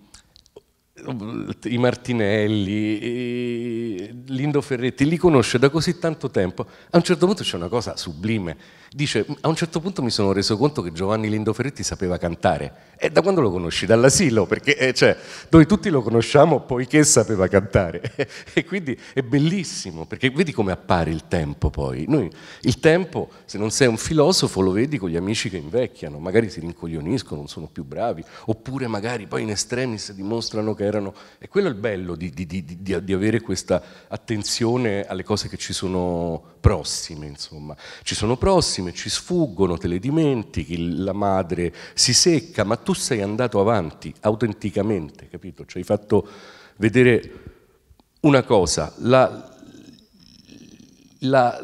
i Martinelli, Lindo Ferretti, li conosce da così tanto tempo. A un certo punto c'è una cosa sublime Dice, a un certo punto mi sono reso conto che Giovanni Lindo Ferretti sapeva cantare. E da quando lo conosci? Dall'asilo, perché eh, cioè, noi tutti lo conosciamo poiché sapeva cantare. e quindi è bellissimo, perché vedi come appare il tempo poi. Noi, il tempo, se non sei un filosofo, lo vedi con gli amici che invecchiano, magari si rincoglioniscono, non sono più bravi, oppure magari poi in estremis dimostrano che erano... E quello è il bello di, di, di, di avere questa attenzione alle cose che ci sono prossime, insomma. Ci sono prossime lacrime ci sfuggono, te le dimentichi, la madre si secca, ma tu sei andato avanti autenticamente, capito? Ci hai fatto vedere una cosa, la, la,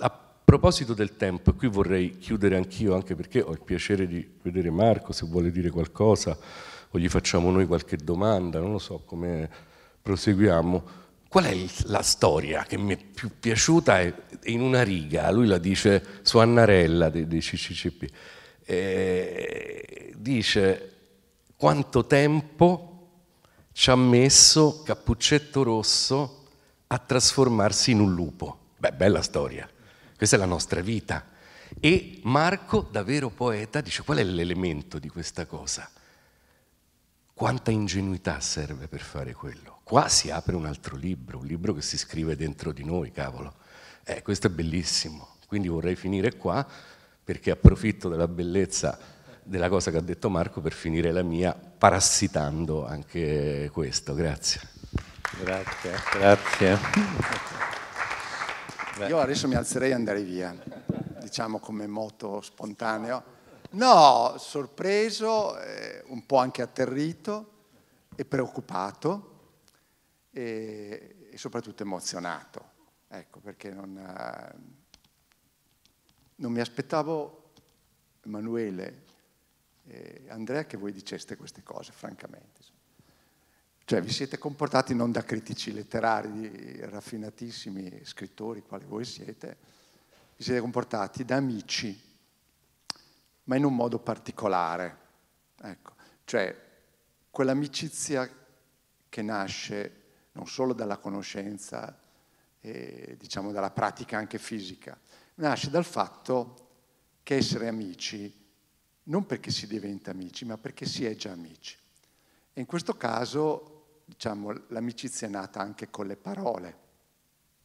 a proposito del tempo, e qui vorrei chiudere anch'io, anche perché ho il piacere di vedere Marco, se vuole dire qualcosa, o gli facciamo noi qualche domanda, non lo so come proseguiamo Qual è la storia che mi è più piaciuta? in una riga, lui la dice su Annarella di, di CCCP. Eh, dice quanto tempo ci ha messo Cappuccetto Rosso a trasformarsi in un lupo. Beh, bella storia, questa è la nostra vita. E Marco, da vero poeta, dice qual è l'elemento di questa cosa? Quanta ingenuità serve per fare quello? Qua si apre un altro libro, un libro che si scrive dentro di noi, cavolo. Eh, questo è bellissimo. Quindi vorrei finire qua perché approfitto della bellezza della cosa che ha detto Marco per finire la mia, parassitando anche questo. Grazie. Grazie, grazie. Io adesso mi alzerei e andare via, diciamo come moto spontaneo. No, sorpreso, eh, un po' anche atterrito e preoccupato e, e soprattutto emozionato. Ecco, perché non, eh, non mi aspettavo, Emanuele, eh, Andrea, che voi diceste queste cose, francamente. Cioè, vi siete comportati non da critici letterari, raffinatissimi scrittori, quali voi siete, vi siete comportati da amici ma in un modo particolare. Ecco, cioè quell'amicizia che nasce non solo dalla conoscenza e diciamo dalla pratica anche fisica, nasce dal fatto che essere amici non perché si diventa amici, ma perché si è già amici. E in questo caso, diciamo, l'amicizia è nata anche con le parole,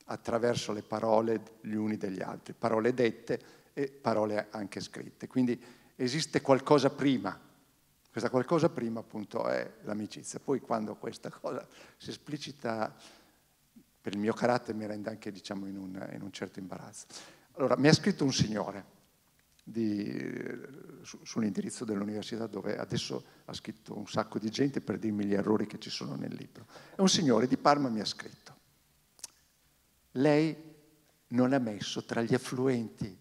attraverso le parole gli uni degli altri, parole dette e parole anche scritte. Quindi esiste qualcosa prima. Questa qualcosa prima appunto è l'amicizia. Poi quando questa cosa si esplicita per il mio carattere mi rende anche diciamo, in, un, in un certo imbarazzo. Allora, mi ha scritto un signore di, su, sull'indirizzo dell'università dove adesso ha scritto un sacco di gente per dirmi gli errori che ci sono nel libro. E un signore di Parma mi ha scritto, lei non ha messo tra gli affluenti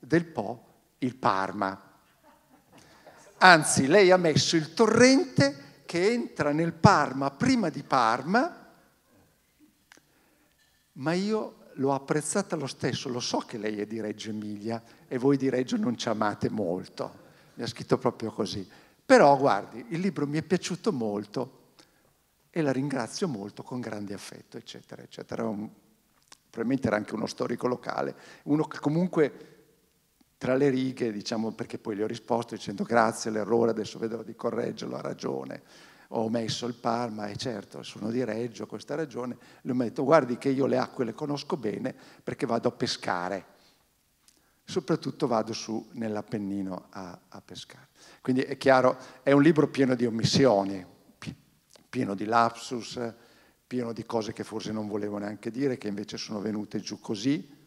del Po il Parma. Anzi, lei ha messo il torrente che entra nel Parma prima di Parma, ma io l'ho apprezzata lo stesso, lo so che lei è di Reggio Emilia e voi di Reggio non ci amate molto, mi ha scritto proprio così. Però guardi, il libro mi è piaciuto molto e la ringrazio molto con grande affetto, eccetera, eccetera. Un, probabilmente era anche uno storico locale, uno che comunque tra le righe, diciamo, perché poi gli ho risposto dicendo grazie, l'errore, adesso vedo di correggerlo, ha ragione, ho messo il Parma e certo sono di Reggio, questa ragione, le ho detto guardi che io le acque le conosco bene perché vado a pescare, soprattutto vado su nell'Appennino a, a pescare. Quindi è chiaro, è un libro pieno di omissioni, pieno di lapsus, pieno di cose che forse non volevo neanche dire, che invece sono venute giù così,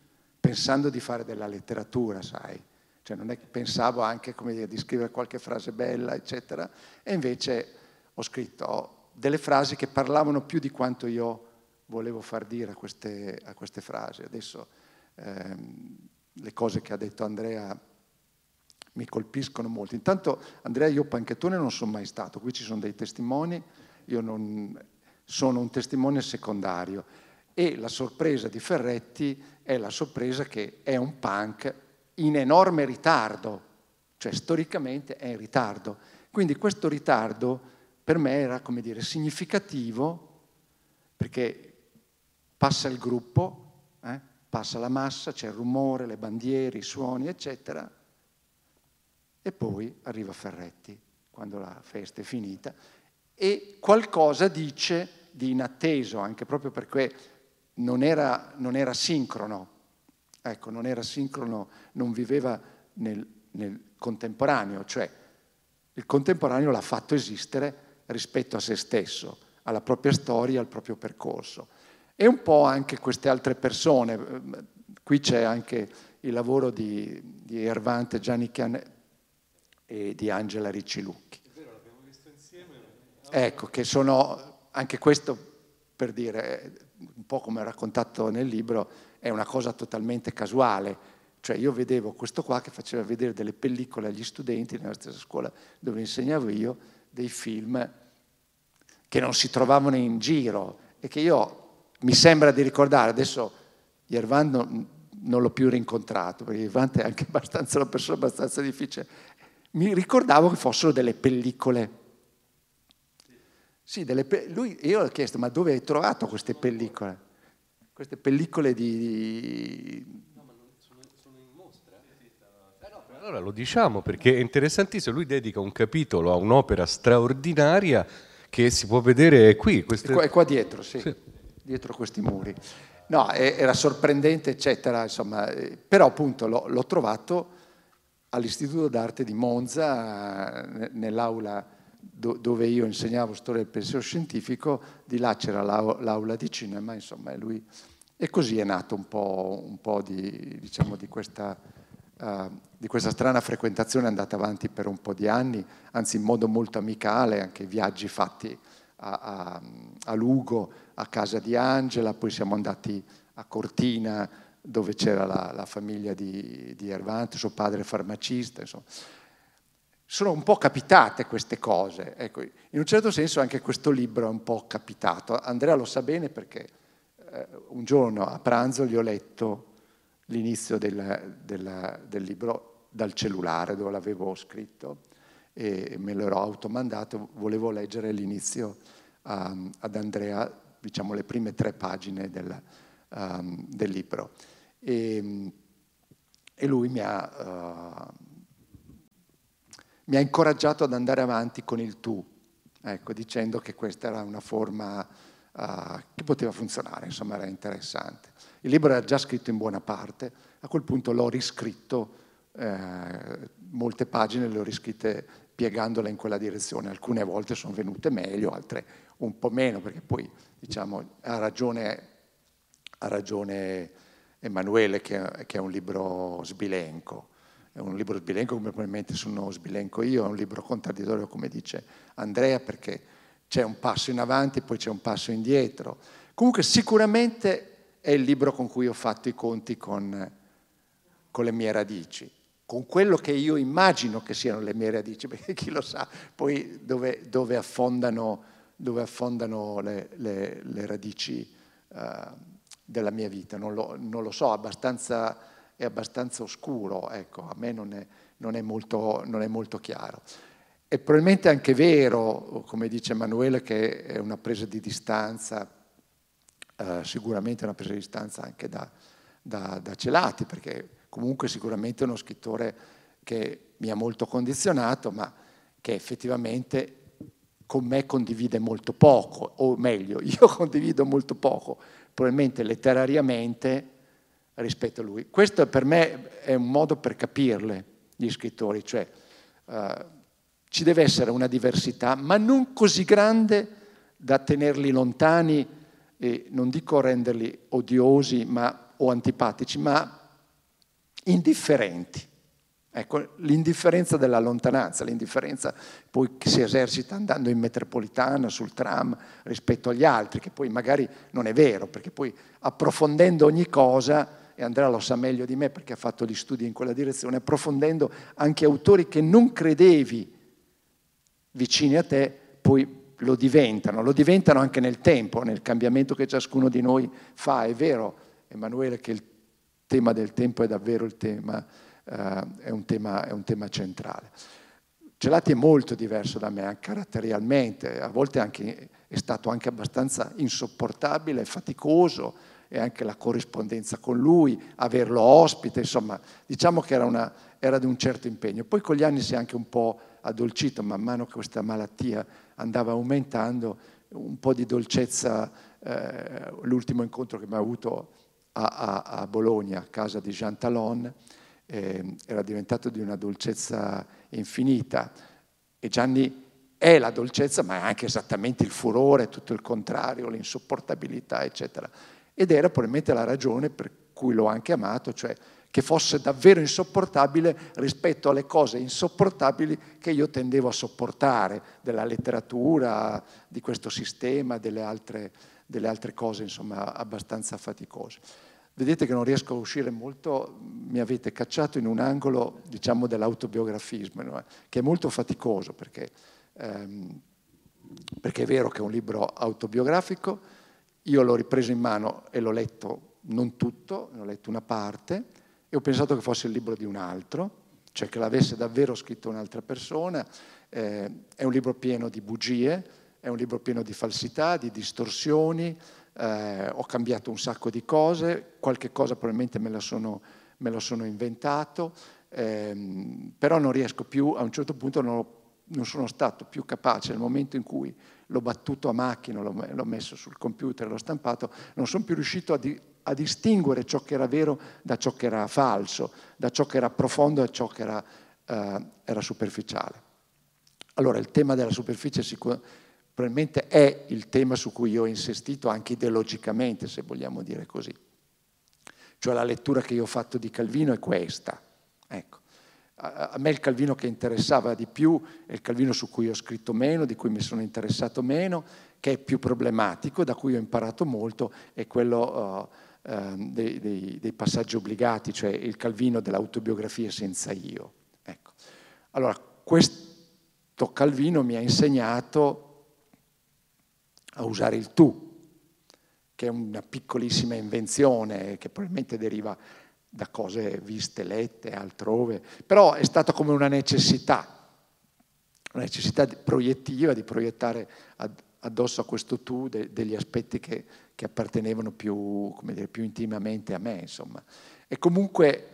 pensando di fare della letteratura, sai. Cioè non è che pensavo anche dire, di scrivere qualche frase bella, eccetera, e invece ho scritto delle frasi che parlavano più di quanto io volevo far dire a queste, a queste frasi. Adesso ehm, le cose che ha detto Andrea mi colpiscono molto. Intanto Andrea, io panchettone non sono mai stato, qui ci sono dei testimoni, io non, sono un testimone secondario e la sorpresa di Ferretti è la sorpresa che è un punk in enorme ritardo, cioè storicamente è in ritardo. Quindi questo ritardo per me era, come dire, significativo perché passa il gruppo, eh, passa la massa, c'è il rumore, le bandiere, i suoni, eccetera, e poi arriva Ferretti quando la festa è finita e qualcosa dice di inatteso, anche proprio perché non era, non era sincrono, ecco, non era sincrono, non viveva nel, nel contemporaneo, cioè il contemporaneo l'ha fatto esistere rispetto a se stesso, alla propria storia, al proprio percorso. E un po' anche queste altre persone, eh, qui c'è anche il lavoro di, di Ervante Giannichian e di Angela Ricci Lucchi. È vero, l'abbiamo visto insieme. Ecco, che sono anche questo per dire, un po' come ho raccontato nel libro, è una cosa totalmente casuale. Cioè io vedevo questo qua che faceva vedere delle pellicole agli studenti nella stessa scuola dove insegnavo io, dei film che non si trovavano in giro e che io mi sembra di ricordare, adesso Yervan non, l'ho più rincontrato, perché Yervan è anche abbastanza una persona abbastanza difficile, mi ricordavo che fossero delle pellicole sì, pe- lui, io ho chiesto, ma dove hai trovato queste pellicole? Queste pellicole di... di... sono, in mostra. allora lo diciamo perché è interessantissimo, lui dedica un capitolo a un'opera straordinaria che si può vedere qui. Queste... È, qua, dietro, sì, sì, dietro questi muri. No, era sorprendente, eccetera, insomma, eh, però appunto l'ho trovato all'Istituto d'Arte di Monza, eh, nell'aula do, dove io insegnavo storia del pensiero scientifico, di là c'era l'aula di cinema, insomma, e, lui, e così è nato un po', un po di, diciamo, di, questa, uh, di, questa, strana frequentazione andata avanti per un po' di anni, anzi in modo molto amicale, anche viaggi fatti a, a, a Lugo, a casa di Angela, poi siamo andati a Cortina, dove c'era la, la famiglia di, di Ervante, suo padre farmacista, insomma sono un po' capitate queste cose. Ecco, in un certo senso anche questo libro è un po' capitato. Andrea lo sa bene perché eh, un giorno a pranzo gli ho letto l'inizio del, del, del libro dal cellulare dove l'avevo scritto e me l'ero automandato, volevo leggere l'inizio um, ad Andrea, diciamo le prime tre pagine del, um, del libro. E, e, lui mi ha... Uh, mi ha incoraggiato ad andare avanti con il tu, ecco, dicendo che questa era una forma uh, che poteva funzionare, insomma era interessante. Il libro era già scritto in buona parte, a quel punto l'ho riscritto, eh, molte pagine le ho riscritte piegandole in quella direzione, alcune volte sono venute meglio, altre un po' meno, perché poi diciamo, ha ragione, ha ragione Emanuele che, che è un libro sbilenco è un libro sbilenco come probabilmente sono sbilenco io, è un libro contraddittorio come dice Andrea perché c'è un passo in avanti poi c'è un passo indietro. Comunque sicuramente è il libro con cui ho fatto i conti con, con le mie radici, con quello che io immagino che siano le mie radici, perché chi lo sa poi dove, dove affondano, dove affondano le, le, le radici uh, della mia vita, non lo, non lo so, abbastanza è abbastanza oscuro, ecco, a me non è, non è, molto, non è molto chiaro. È probabilmente anche vero, come dice Emanuele, che è una presa di distanza, eh, sicuramente una presa di distanza anche da, da, da, Celati, perché comunque sicuramente è uno scrittore che mi ha molto condizionato, ma che effettivamente con me condivide molto poco, o meglio, io condivido molto poco, probabilmente letterariamente rispetto a lui. Questo per me è un modo per capirle, gli scrittori, cioè eh, ci deve essere una diversità, ma non così grande da tenerli lontani e non dico renderli odiosi ma, o antipatici, ma indifferenti. Ecco, l'indifferenza della lontananza, l'indifferenza poi che si esercita andando in metropolitana, sul tram, rispetto agli altri, che poi magari non è vero, perché poi approfondendo ogni cosa e Andrea lo sa meglio di me perché ha fatto gli studi in quella direzione, approfondendo anche autori che non credevi vicini a te, poi lo diventano, lo diventano anche nel tempo, nel cambiamento che ciascuno di noi fa. È vero, Emanuele, che il tema del tempo è davvero il tema, eh, è un tema, è un tema centrale. Celati è molto diverso da me, caratterialmente, a volte anche, è stato anche abbastanza insopportabile, faticoso, e anche la corrispondenza con lui, averlo ospite, insomma, diciamo che era, una, era di un certo impegno. Poi con gli anni si è anche un po' addolcito, man mano che questa malattia andava aumentando, un po' di dolcezza, eh, l'ultimo incontro che mi ha avuto a, a, a, Bologna, a casa di Jean Talon, eh, era diventato di una dolcezza infinita. E Gianni è la dolcezza, ma è anche esattamente il furore, tutto il contrario, l'insopportabilità, eccetera. Ed era probabilmente la ragione per cui l'ho anche amato, cioè che fosse davvero insopportabile rispetto alle cose insopportabili che io tendevo a sopportare, della letteratura, di questo sistema, delle altre, delle altre cose insomma abbastanza faticose. Vedete che non riesco a uscire molto, mi avete cacciato in un angolo diciamo dell'autobiografismo, no? che è molto faticoso perché, ehm, perché è vero che è un libro autobiografico, io l'ho ripreso in mano e l'ho letto non tutto, ne ho letto una parte e ho pensato che fosse il libro di un altro, cioè che l'avesse davvero scritto un'altra persona. Eh, è un libro pieno di bugie, è un libro pieno di falsità, di distorsioni, eh, ho cambiato un sacco di cose, qualche cosa probabilmente me lo sono, me la sono inventato, ehm, però non riesco più, a un certo punto non ho non sono stato più capace nel momento in cui l'ho battuto a macchina, l'ho, messo sul computer, l'ho stampato, non sono più riuscito a, di, a, distinguere ciò che era vero da ciò che era falso, da ciò che era profondo da ciò che era, eh, era superficiale. Allora il tema della superficie sicur- probabilmente è il tema su cui io ho insistito anche ideologicamente, se vogliamo dire così. Cioè la lettura che io ho fatto di Calvino è questa. Ecco a me il Calvino che interessava di più è il Calvino su cui ho scritto meno, di cui mi sono interessato meno, che è più problematico, da cui ho imparato molto, è quello uh, uh, dei, dei, dei, passaggi obbligati, cioè il Calvino dell'autobiografia senza io. Ecco. Allora, questo Calvino mi ha insegnato a usare il tu, che è una piccolissima invenzione che probabilmente deriva da cose viste, lette altrove, però è stata come una necessità, una necessità proiettiva di proiettare addosso a questo tu degli aspetti che, che appartenevano più, dire, più, intimamente a me, insomma. E comunque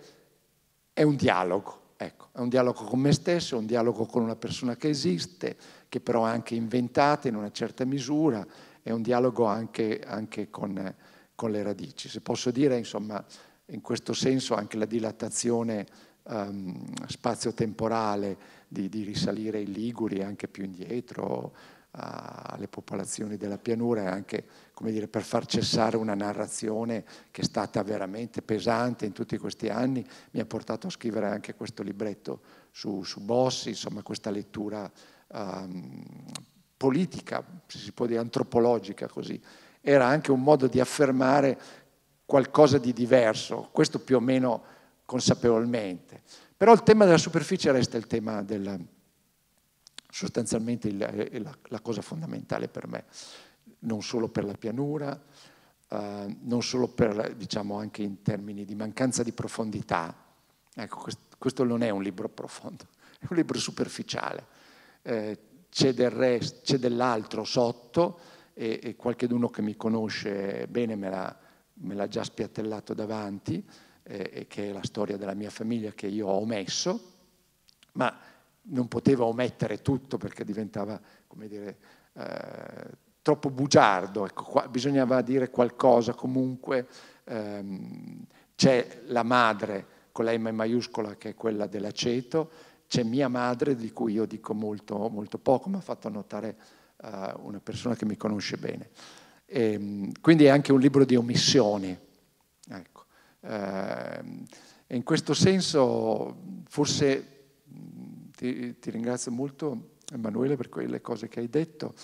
è un dialogo, ecco, è un dialogo con me stesso, è un dialogo con una persona che esiste, che però è anche inventata in una certa misura, è un dialogo anche, anche con, con le radici. Se posso dire, insomma, in questo senso anche la dilatazione um, spazio-temporale di, di, risalire i Liguri anche più indietro, alle popolazioni della pianura, e anche come dire, per far cessare una narrazione che è stata veramente pesante in tutti questi anni, mi ha portato a scrivere anche questo libretto su, su Bossi, insomma questa lettura um, politica, se si può dire antropologica così, era anche un modo di affermare qualcosa di diverso, questo più o meno consapevolmente. Però il tema della superficie resta il tema del, sostanzialmente eh, il, la, la, cosa fondamentale per me, non solo per la pianura, eh, non solo per, diciamo anche in termini di mancanza di profondità. Ecco, questo, questo non è un libro profondo, è un libro superficiale. Eh, c'è, del rest, c'è, dell'altro sotto e, e qualcheduno che mi conosce bene me l'ha me l'ha già spiattellato davanti, eh, che è la storia della mia famiglia che io ho omesso, ma non potevo omettere tutto perché diventava, come dire, eh, troppo bugiardo. Ecco, qua, bisognava dire qualcosa comunque. Ehm, c'è la madre con la M maiuscola che è quella dell'aceto, c'è mia madre di cui io dico molto, molto poco, mi ha fatto notare eh, una persona che mi conosce bene. E, ehm, quindi è anche un libro di omissioni. Ecco. Ehm, e in questo senso forse ti, ti, ringrazio molto Emanuele per quelle cose che hai detto,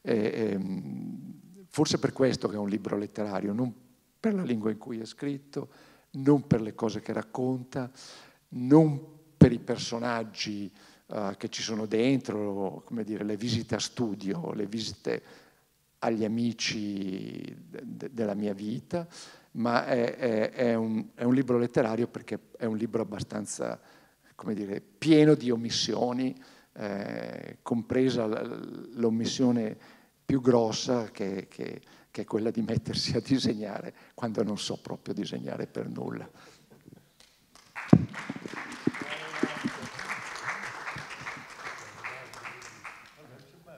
e, ehm, forse per questo che è un libro letterario, non per la lingua in cui è scritto, non per le cose che racconta, non per i personaggi uh, che ci sono dentro, come dire, le visite a studio, le visite agli amici de della mia vita, ma è, è, è, un, è, un, libro letterario perché è un libro abbastanza, come dire, pieno di omissioni, eh, compresa l'omissione più grossa che, che, che è quella di mettersi a disegnare quando non so proprio disegnare per nulla.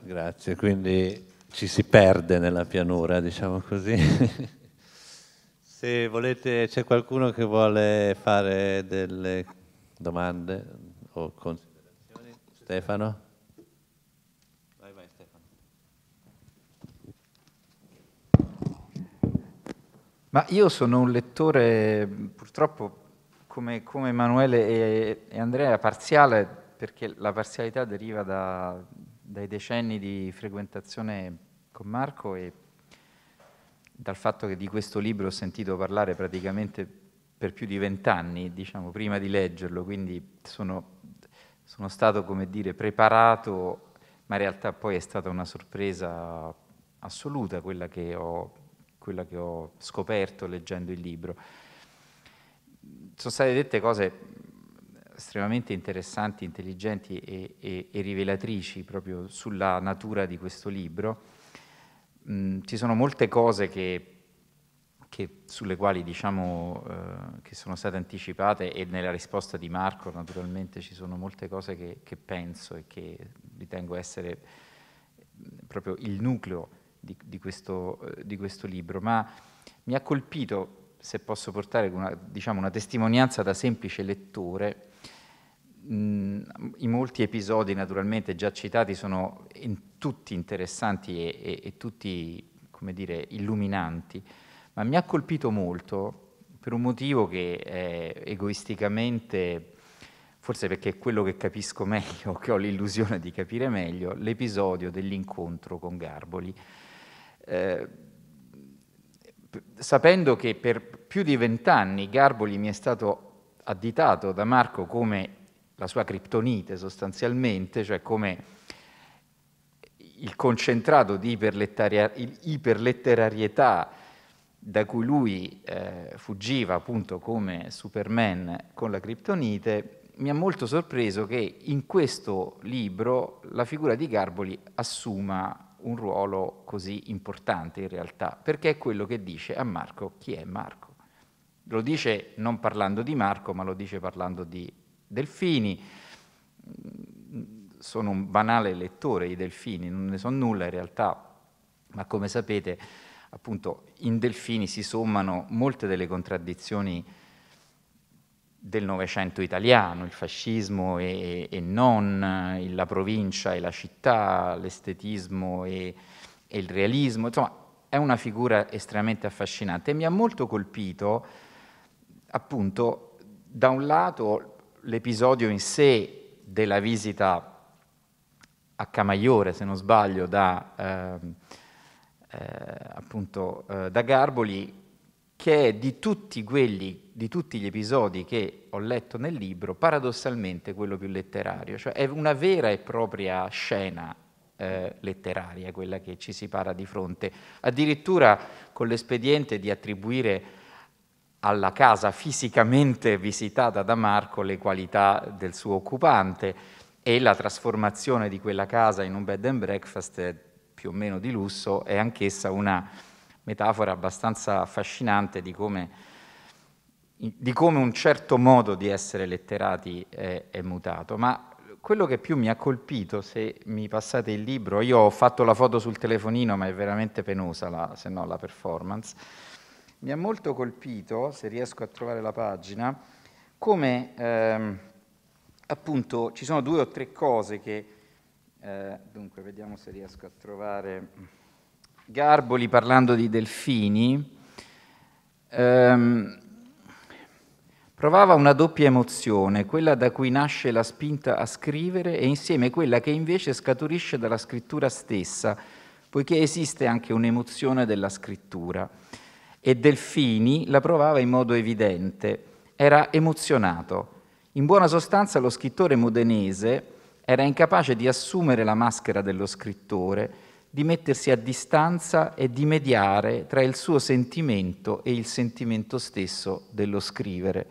Grazie, quindi ci si perde nella pianura, diciamo così. Se volete, c'è qualcuno che vuole fare delle domande o considerazioni? Stefano? Vai, vai Stefano. Ma io sono un lettore, purtroppo, come, come Emanuele e, e Andrea, parziale, perché la parzialità deriva da, dai decenni di frequentazione con Marco e dal fatto che di questo libro ho sentito parlare praticamente per più di vent'anni, diciamo, prima di leggerlo, quindi sono, sono stato, come dire, preparato, ma in realtà poi è stata una sorpresa assoluta quella che ho, quella che ho scoperto leggendo il libro. Sono state dette cose estremamente interessanti, intelligenti e, e, e rivelatrici proprio sulla natura di questo libro mh, mm, ci sono molte cose che, che sulle quali diciamo eh, che sono state anticipate e nella risposta di Marco naturalmente ci sono molte cose che, che penso e che ritengo essere mm, proprio il nucleo di, di, questo, eh, di questo libro, ma mi ha colpito, se posso portare una, diciamo, una testimonianza da semplice lettore, i molti episodi naturalmente già citati sono in tutti interessanti e, e, e tutti, come dire, illuminanti, ma mi ha colpito molto per un motivo che eh, egoisticamente, forse perché è quello che capisco meglio, che ho l'illusione di capire meglio, l'episodio dell'incontro con Garboli. Eh, sapendo che per più di vent'anni Garboli mi è stato additato da Marco come la sua criptonite sostanzialmente, cioè come il concentrato di iperletterarietà da cui lui eh, fuggiva appunto come Superman con la criptonite, mi ha molto sorpreso che in questo libro la figura di Garboli assuma un ruolo così importante in realtà, perché è quello che dice a Marco chi è Marco. Lo dice non parlando di Marco, ma lo dice parlando di delfini. Sono un banale lettore di delfini, non ne so nulla in realtà, ma come sapete, appunto, in delfini si sommano molte delle contraddizioni del Novecento italiano, il fascismo e, e, non, la provincia e la città, l'estetismo e, e il realismo, insomma è una figura estremamente affascinante e mi ha molto colpito appunto da un lato l'episodio in sé della visita a Camaiore, se non sbaglio, da, ehm, eh, appunto, eh, da Garboli, che è di tutti, quelli, di tutti gli episodi che ho letto nel libro, paradossalmente quello più letterario, cioè è una vera e propria scena eh, letteraria quella che ci si para di fronte, addirittura con l'espediente di attribuire alla casa fisicamente visitata da Marco le qualità del suo occupante e la trasformazione di quella casa in un bed and breakfast più o meno di lusso è anch'essa una metafora abbastanza affascinante di come, di come un certo modo di essere letterati è, è mutato. Ma quello che più mi ha colpito, se mi passate il libro, io ho fatto la foto sul telefonino ma è veramente penosa la, se no la performance, mi ha molto colpito, se riesco a trovare la pagina, come ehm, appunto ci sono due o tre cose che, eh, dunque vediamo se riesco a trovare, Garboli parlando di delfini, ehm, provava una doppia emozione, quella da cui nasce la spinta a scrivere e insieme quella che invece scaturisce dalla scrittura stessa, poiché esiste anche un'emozione della scrittura e Delfini la provava in modo evidente. Era emozionato. In buona sostanza lo scrittore modenese era incapace di assumere la maschera dello scrittore, di mettersi a distanza e di mediare tra il suo sentimento e il sentimento stesso dello scrivere.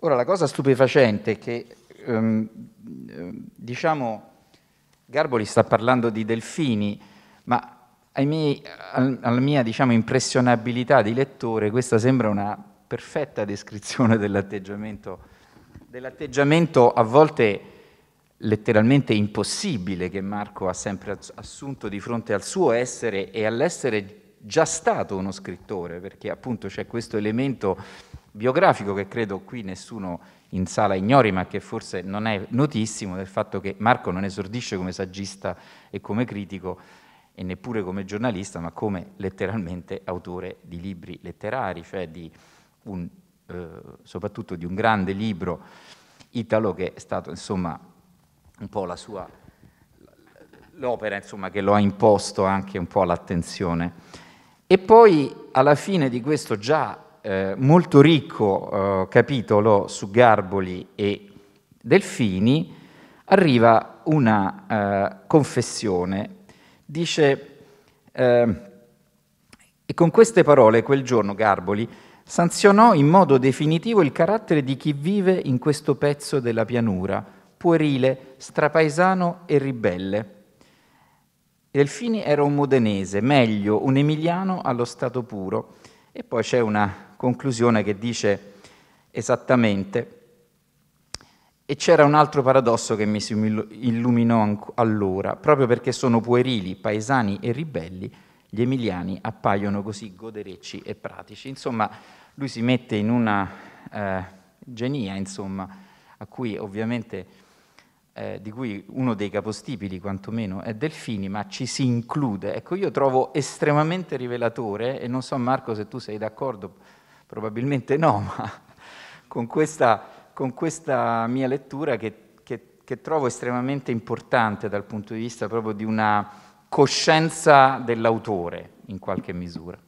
Ora la cosa stupefacente è che ehm, ehm diciamo Garboli sta parlando di delfini, ma miei, alla mia diciamo, impressionabilità di lettore, questa sembra una perfetta descrizione dell'atteggiamento, dell'atteggiamento a volte letteralmente impossibile che Marco ha sempre assunto di fronte al suo essere e all'essere già stato uno scrittore, perché appunto c'è questo elemento biografico che credo qui nessuno in sala ignori, ma che forse non è notissimo del fatto che Marco non esordisce come saggista e come critico, e neppure come giornalista, ma come letteralmente autore di libri letterari, cioè di un, eh, soprattutto di un grande libro italo che è stato insomma un po' la sua l'opera insomma, che lo ha imposto anche un po' all'attenzione. E poi alla fine di questo già eh, molto ricco eh, capitolo su Garboli e Delfini arriva una eh, confessione Dice, eh, e con queste parole quel giorno Garboli sanzionò in modo definitivo il carattere di chi vive in questo pezzo della pianura, puerile, strapaesano e ribelle. Delfini era un modenese, meglio un emiliano allo stato puro. E poi c'è una conclusione che dice esattamente e c'era un altro paradosso che mi si illuminò allora, proprio perché sono puerili, paesani e ribelli, gli emiliani appaiono così goderecci e pratici. Insomma, lui si mette in una eh, genia, insomma, a cui ovviamente, eh, di cui uno dei capostipiti quantomeno è Delfini, ma ci si include. Ecco, io trovo estremamente rivelatore, e non so Marco se tu sei d'accordo, probabilmente no, ma con questa con questa mia lettura che, che, che trovo estremamente importante dal punto di vista proprio di una coscienza dell'autore, in qualche misura.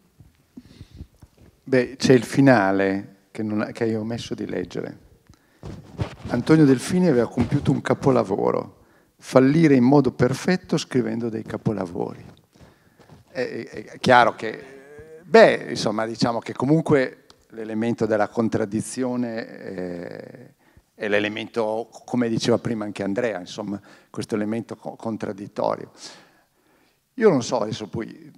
Beh, c'è il finale che, non, che hai omesso di leggere. Antonio Delfini aveva compiuto un capolavoro, fallire in modo perfetto scrivendo dei capolavori. È, è chiaro che, beh, insomma, diciamo che comunque l'elemento della contraddizione eh, è l'elemento, come diceva prima anche Andrea, insomma, questo elemento contraddittorio. Io non so, adesso poi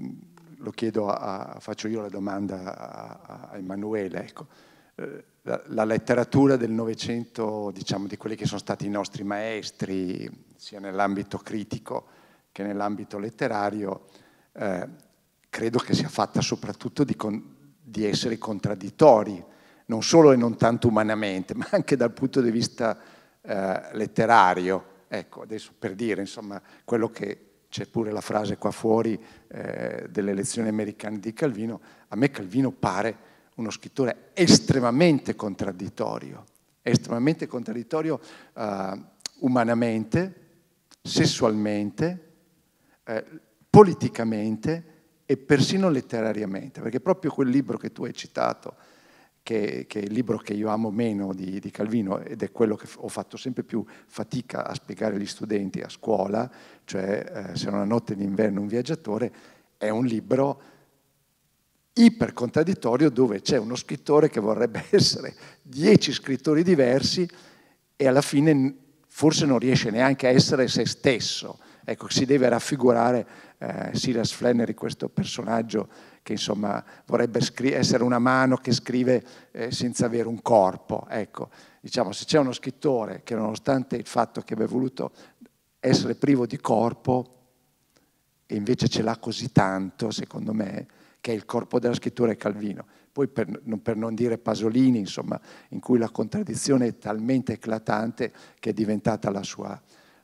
lo chiedo, a, faccio io la domanda a, a Emanuele, ecco. Eh, la, la, letteratura del Novecento, diciamo, di quelli che sono stati i nostri maestri, sia nell'ambito critico che nell'ambito letterario, eh, credo che sia fatta soprattutto di, con, di essere contraddittori, non solo e non tanto umanamente, ma anche dal punto di vista eh, letterario. Ecco, adesso per dire, insomma, quello che c'è pure la frase qua fuori eh, delle lezioni americane di Calvino, a me Calvino pare uno scrittore estremamente contraddittorio, estremamente contraddittorio eh, umanamente, sessualmente, eh, politicamente, e persino letterariamente, perché proprio quel libro che tu hai citato, che, che è il libro che io amo meno di, di, Calvino ed è quello che ho fatto sempre più fatica a spiegare agli studenti a scuola, cioè eh, Se una notte d'inverno un viaggiatore, è un libro ipercontraddittorio dove c'è uno scrittore che vorrebbe essere dieci scrittori diversi e alla fine forse non riesce neanche a essere se stesso. Ecco, si deve raffigurare eh, Silas Flannery, questo personaggio che insomma vorrebbe scri- essere una mano che scrive eh, senza avere un corpo. Ecco, diciamo, se c'è uno scrittore che nonostante il fatto che abbia voluto essere privo di corpo, e invece ce l'ha così tanto, secondo me, che è il corpo della scrittura è Calvino. Poi per, per, non dire Pasolini, insomma, in cui la contraddizione è talmente eclatante che è diventata la sua,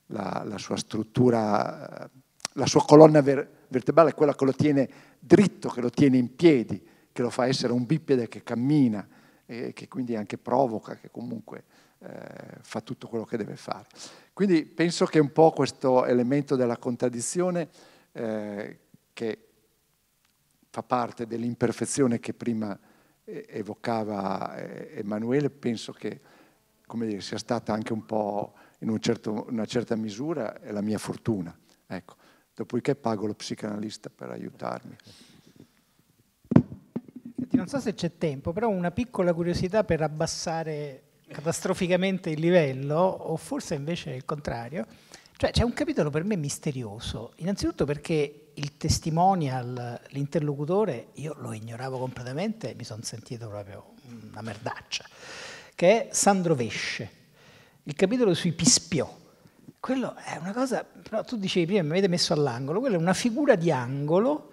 la, la sua struttura eh, la sua colonna ver- vertebrale è quella che lo tiene dritto, che lo tiene in piedi, che lo fa essere un bipede che cammina e che quindi anche provoca, che comunque eh, fa tutto quello che deve fare. Quindi penso che un po' questo elemento della contraddizione eh, che fa parte dell'imperfezione che prima eh, evocava eh, Emanuele, penso che dire, sia stata anche un po' in un certo, una certa misura la mia fortuna. Ecco dopodiché pago lo psicanalista per aiutarmi. Non so se c'è tempo, però una piccola curiosità per abbassare catastroficamente il livello, o forse invece il contrario. Cioè c'è un capitolo per me misterioso, innanzitutto perché il testimonial, l'interlocutore, io lo ignoravo completamente e mi sono sentito proprio una merdaccia, che è Sandro Vesce, il capitolo sui pispiò quello è una cosa, però tu dicevi prima, mi avete messo all'angolo, quella è una figura di angolo,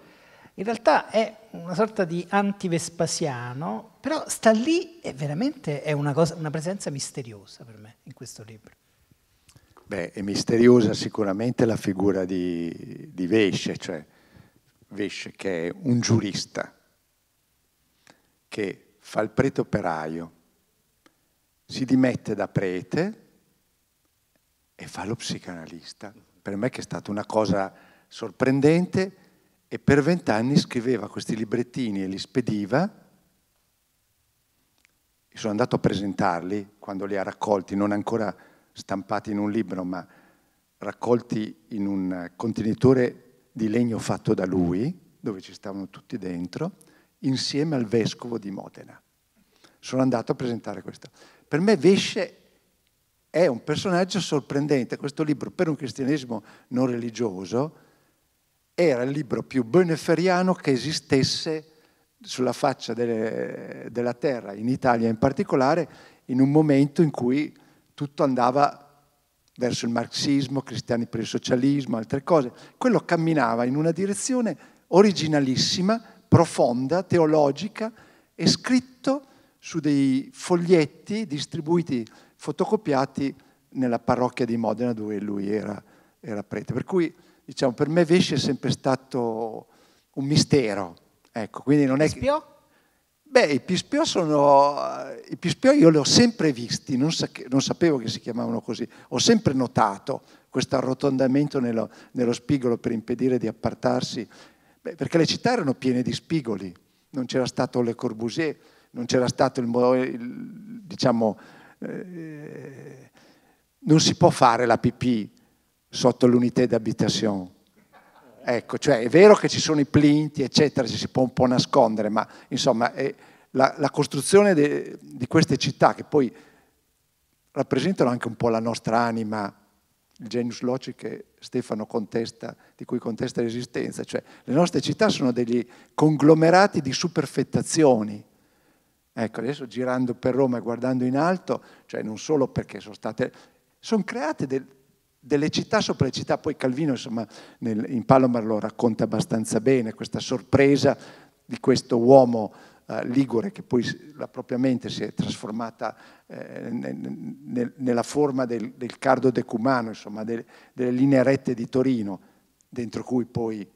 in realtà è una sorta di anti-Vespasiano, però sta lì e veramente è una, cosa, una presenza misteriosa per me in questo libro. Beh, è misteriosa sicuramente la figura di, di Vesce, cioè Vesce che è un giurista, che fa il prete operaio, si dimette da prete e fa lo psicanalista. Per me che è stata una cosa sorprendente e per vent'anni scriveva questi librettini e li spediva. E sono andato a presentarli quando li ha raccolti, non ancora stampati in un libro, ma raccolti in un contenitore di legno fatto da lui, dove ci stavano tutti dentro, insieme al vescovo di Modena. Sono andato a presentare questo. Per me Vesce è un personaggio sorprendente. Questo libro, per un cristianesimo non religioso, era il libro più beneferiano che esistesse sulla faccia delle, della terra, in Italia in particolare, in un momento in cui tutto andava verso il marxismo, cristiani per il socialismo, altre cose. Quello camminava in una direzione originalissima, profonda, teologica, e scritto su dei foglietti distribuiti fotocopiati nella parrocchia di Modena dove lui era, era prete. Per cui diciamo, per me Vesci è sempre stato un mistero. Ecco, quindi non è Pispio? Che... Beh, i Pispio sono... I Pispio io li ho sempre visti, non, sa... non, sapevo che si chiamavano così. Ho sempre notato questo arrotondamento nello, nello spigolo per impedire di appartarsi, Beh, perché le città erano piene di spigoli, non c'era stato Le Corbusier, non c'era stato il, il diciamo, eh, non si può fare la pipì sotto l'unità d'abitazione. Ecco, cioè è vero che ci sono i plinti, eccetera, ci si può un po' nascondere, ma insomma è, la, la, costruzione de, di queste città, che poi rappresentano anche un po' la nostra anima, il genius loci che Stefano contesta, di cui contesta l'esistenza, cioè le nostre città sono degli conglomerati di superfettazioni, Ecco, adesso girando per Roma e guardando in alto, cioè non solo perché sono state, sono create del, delle città sopra le città, poi Calvino insomma, nel, in Palomar lo racconta abbastanza bene, questa sorpresa di questo uomo eh, ligure che poi la propria mente si è trasformata eh, nel, nel, nella forma del, del, cardo decumano, insomma, del, delle linee rette di Torino, dentro cui poi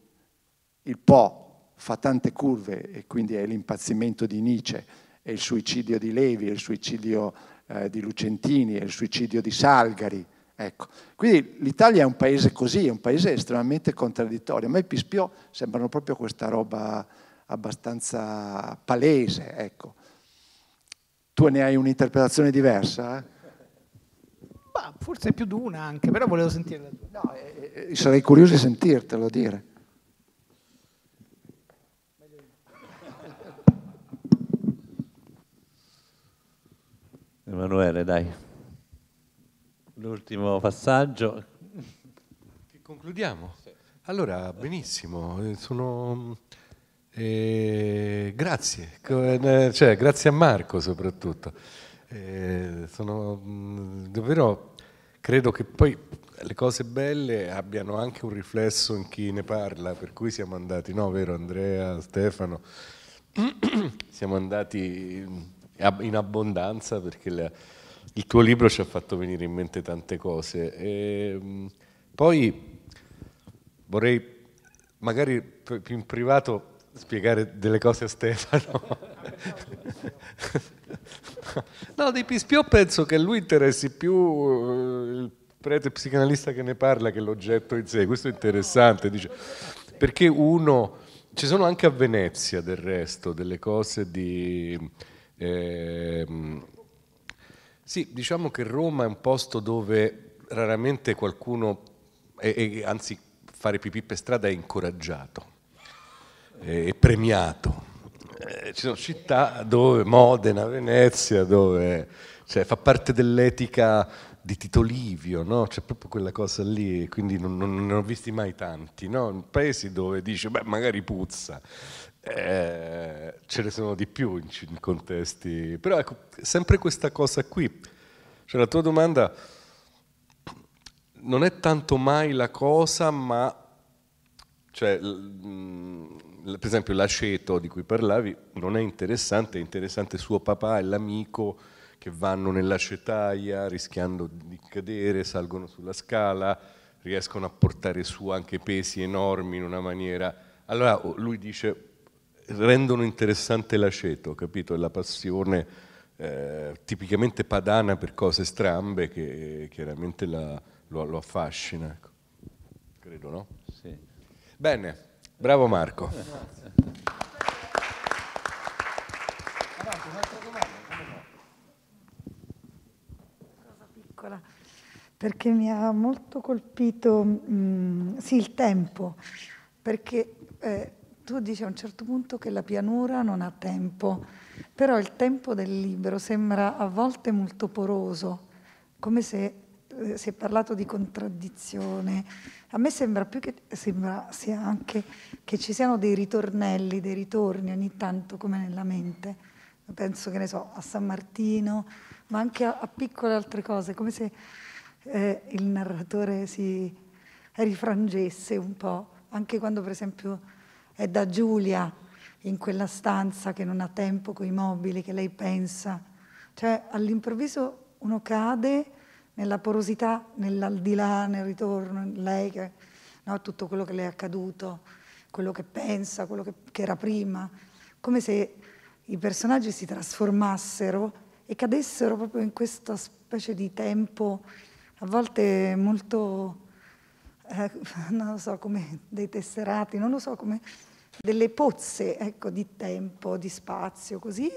il Po fa tante curve e quindi è l'impazzimento di Nietzsche è il suicidio di Levi, è il suicidio eh, di Lucentini, è il suicidio di Salgari. Ecco. Quindi l'Italia è un paese così, è un paese estremamente contraddittorio. A me Pispiò sembrano proprio questa roba abbastanza palese. Ecco. Tu ne hai un'interpretazione diversa? Bah, eh? forse più di una anche, però volevo sentire la tua. No, eh, eh, sarei curioso di sentirtelo dire. Emanuele, dai. L'ultimo passaggio. Che concludiamo? Allora, benissimo, sono... Eh, grazie, eh, cioè, grazie a Marco soprattutto. Eh, sono mm, davvero, credo che poi le cose belle abbiano anche un riflesso in chi ne parla, per cui siamo andati, no, vero Andrea, Stefano, siamo andati in abbondanza perché la, il tuo libro ci ha fatto venire in mente tante cose. E, ehm, poi vorrei magari più in privato spiegare delle cose a Stefano. no, di Pispio penso che lui interessi più eh, il prete psicanalista che ne parla che l'oggetto in sé, questo è interessante, dice, perché uno, ci sono anche a Venezia del resto delle cose di eh, sì, diciamo che Roma è un posto dove raramente qualcuno, e, e, anzi fare pipì per strada è incoraggiato, è, è premiato. Eh, ci sono città dove, Modena, Venezia, dove cioè, fa parte dell'etica di Tito Livio, no? c'è proprio quella cosa lì, quindi non, non, non ho visti mai tanti, no? paesi dove dice, beh, magari puzza. Eh, ce ne sono di più in, in, contesti, però ecco, sempre questa cosa qui, cioè la tua domanda non è tanto mai la cosa, ma cioè, mh, mm, per esempio l'aceto di cui parlavi non è interessante, è interessante suo papà e l'amico che vanno nell'acetaia rischiando di cadere, salgono sulla scala, riescono a portare su anche pesi enormi in una maniera... Allora oh, lui dice rendono interessante l'aceto, capito? La passione eh, tipicamente padana per cose strambe che eh, chiaramente la, lo, lo, affascina. Ecco. Credo, no? Sì. Bene, bravo Marco. Grazie. perché mi ha molto colpito mh, mm, sì, il tempo, perché eh, tu dici a un certo punto che la pianura non ha tempo, però il tempo del libro sembra a volte molto poroso, come se eh, si è parlato di contraddizione. A me sembra più che sembra sia anche che ci siano dei ritornelli, dei ritorni ogni tanto come nella mente. Penso che ne so, a San Martino, ma anche a, a piccole altre cose, come se eh, il narratore si rifrangesse un po', anche quando per esempio è da Giulia in quella stanza che non ha tempo con i mobili, che lei pensa. Cioè all'improvviso uno cade nella porosità, nell'aldilà, nel ritorno, in lei, che, no, tutto quello che le è accaduto, quello che pensa, quello che, che era prima, come se i personaggi si trasformassero e cadessero proprio in questa specie di tempo a volte molto eh, non lo so come dei tesserati, non lo so come delle pozze ecco, di tempo, di spazio, così,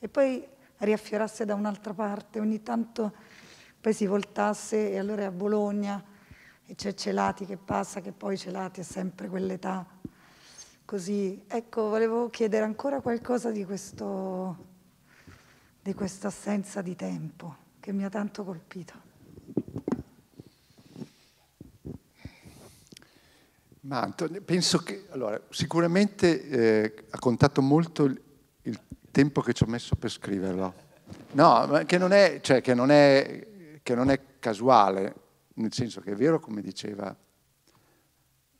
e poi riaffiorasse da un'altra parte, ogni tanto poi si voltasse e allora è a Bologna e c'è Celati che passa, che poi Celati è sempre quell'età così. Ecco, volevo chiedere ancora qualcosa di, questo, di questa assenza di tempo che mi ha tanto colpito. Ma penso che, allora, sicuramente eh, ha contato molto il, il tempo che ci ho messo per scriverlo. No, che non, è, cioè, che, non è, che non è, casuale, nel senso che è vero, come diceva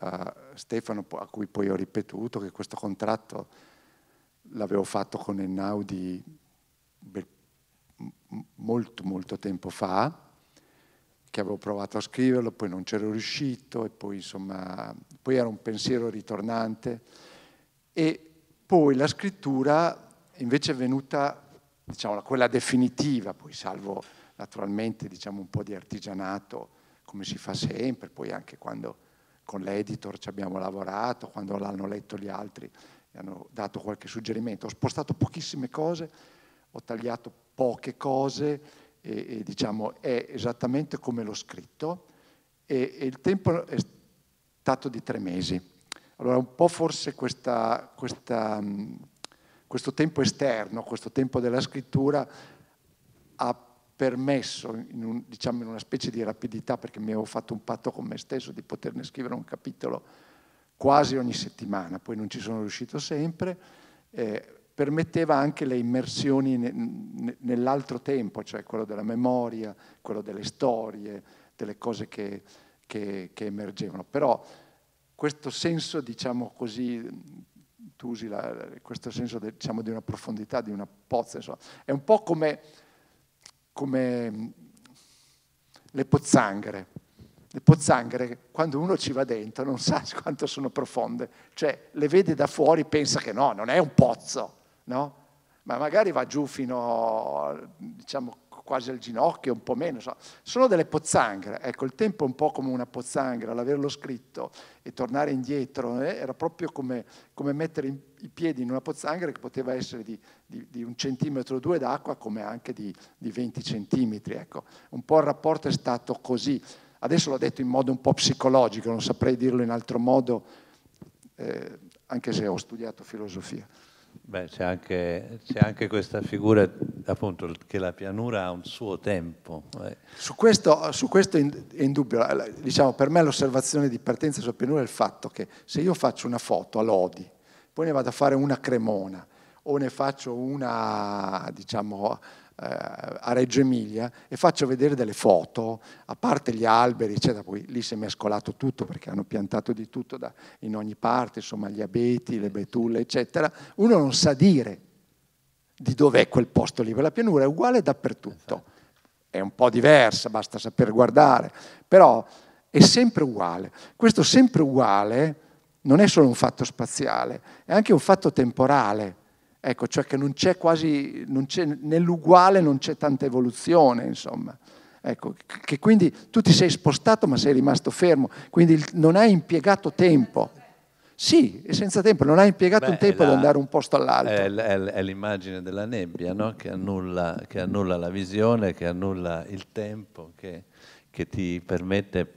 uh, Stefano, a cui poi ho ripetuto, che questo contratto l'avevo fatto con Ennaudi molto, molto tempo fa, che avevo provato a scriverlo, poi non c'ero riuscito e poi insomma, poi era un pensiero ritornante e poi la scrittura invece è venuta, diciamo, quella definitiva, poi salvo naturalmente diciamo, un po' di artigianato come si fa sempre, poi anche quando con l'editor ci abbiamo lavorato, quando l'hanno letto gli altri e hanno dato qualche suggerimento. Ho spostato pochissime cose, ho tagliato poche cose, e, e, diciamo, è esattamente come l'ho scritto e, e, il tempo è stato di tre mesi. Allora un po' forse questa, questa, mm, questo tempo esterno, questo tempo della scrittura ha permesso, in, un, diciamo, in una specie di rapidità, perché mi avevo fatto un patto con me stesso di poterne scrivere un capitolo quasi ogni settimana, poi non ci sono riuscito sempre, eh, permetteva anche le immersioni nell'altro tempo, cioè quello della memoria, quello delle storie, delle cose che, che, che emergevano. Però questo senso, diciamo così, tu usi la, questo senso diciamo, di una profondità, di una pozza, insomma, è un po' come, come le pozzanghere. Le pozzanghere, quando uno ci va dentro, non sa quanto sono profonde, cioè le vede da fuori, pensa che no, non è un pozzo, no? ma magari va giù fino diciamo, quasi al ginocchio, un po' meno. So. Sono delle pozzanghere. Ecco, il tempo è un po' come una pozzanghera, l'averlo scritto e tornare indietro eh, era proprio come, come mettere in, i piedi in una pozzanghera che poteva essere di, di, di un centimetro o due d'acqua come anche di, di 20 centimetri. Ecco. Un po' il rapporto è stato così. Adesso l'ho detto in modo un po' psicologico, non saprei dirlo in altro modo, eh, anche se ho studiato filosofia c'è anche, anche, questa figura appunto che la pianura ha un suo tempo. Eh. Su questo, su questo è indubbio, diciamo, per me l'osservazione di partenza sulla pianura è il fatto che se io faccio una foto a Lodi, poi ne vado a fare una a Cremona o ne faccio una diciamo, eh, a Reggio Emilia e faccio vedere delle foto, a parte gli alberi, eccetera, poi lì si è mescolato tutto perché hanno piantato di tutto da, in ogni parte, insomma gli abeti, le betulle, eccetera, uno non sa dire di dov'è quel posto lì, la pianura è uguale dappertutto, è un po' diversa, basta saper guardare, però è sempre uguale. Questo sempre uguale non è solo un fatto spaziale, è anche un fatto temporale Ecco, cioè che non c'è quasi, non c'è, nell'uguale non c'è tanta evoluzione, insomma. Ecco, che quindi tu ti sei spostato ma sei rimasto fermo, quindi non hai impiegato tempo. Sì, e senza tempo, non hai impiegato Beh, un tempo la, ad andare un posto all'altro. È, è, è l'immagine della nebbia, no? che, annulla, che, annulla, la visione, che annulla il tempo, che, che ti permette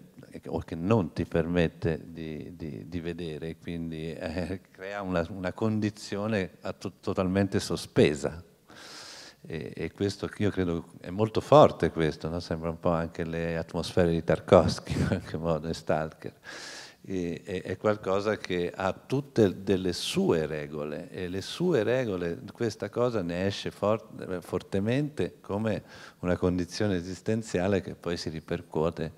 o che non ti permette di, di, di vedere, quindi eh, crea una, una condizione to totalmente sospesa. E, e, questo io credo è molto forte questo, no? sembra un po' anche le atmosfere di Tarkovsky in qualche modo, e Stalker. E, e, è qualcosa che ha tutte delle sue regole e le sue regole, questa cosa ne esce for fortemente come una condizione esistenziale che poi si ripercuote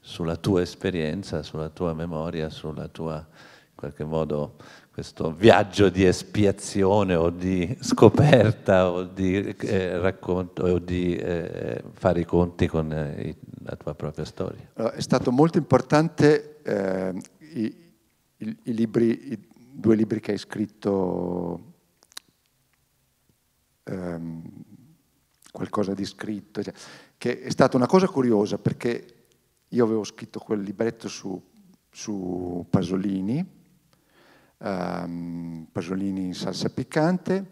sulla tua esperienza, sulla tua memoria, sulla tua, in qualche modo, questo viaggio di espiazione o di scoperta o di eh, racconto o di eh, fare i conti con eh, la tua propria storia. è stato molto importante eh, i, i, i, libri, i, due libri che hai scritto, ehm, qualcosa di scritto, cioè, che è stata una cosa curiosa perché io avevo scritto quel libretto su, su Pasolini, um, Pasolini in salsa piccante,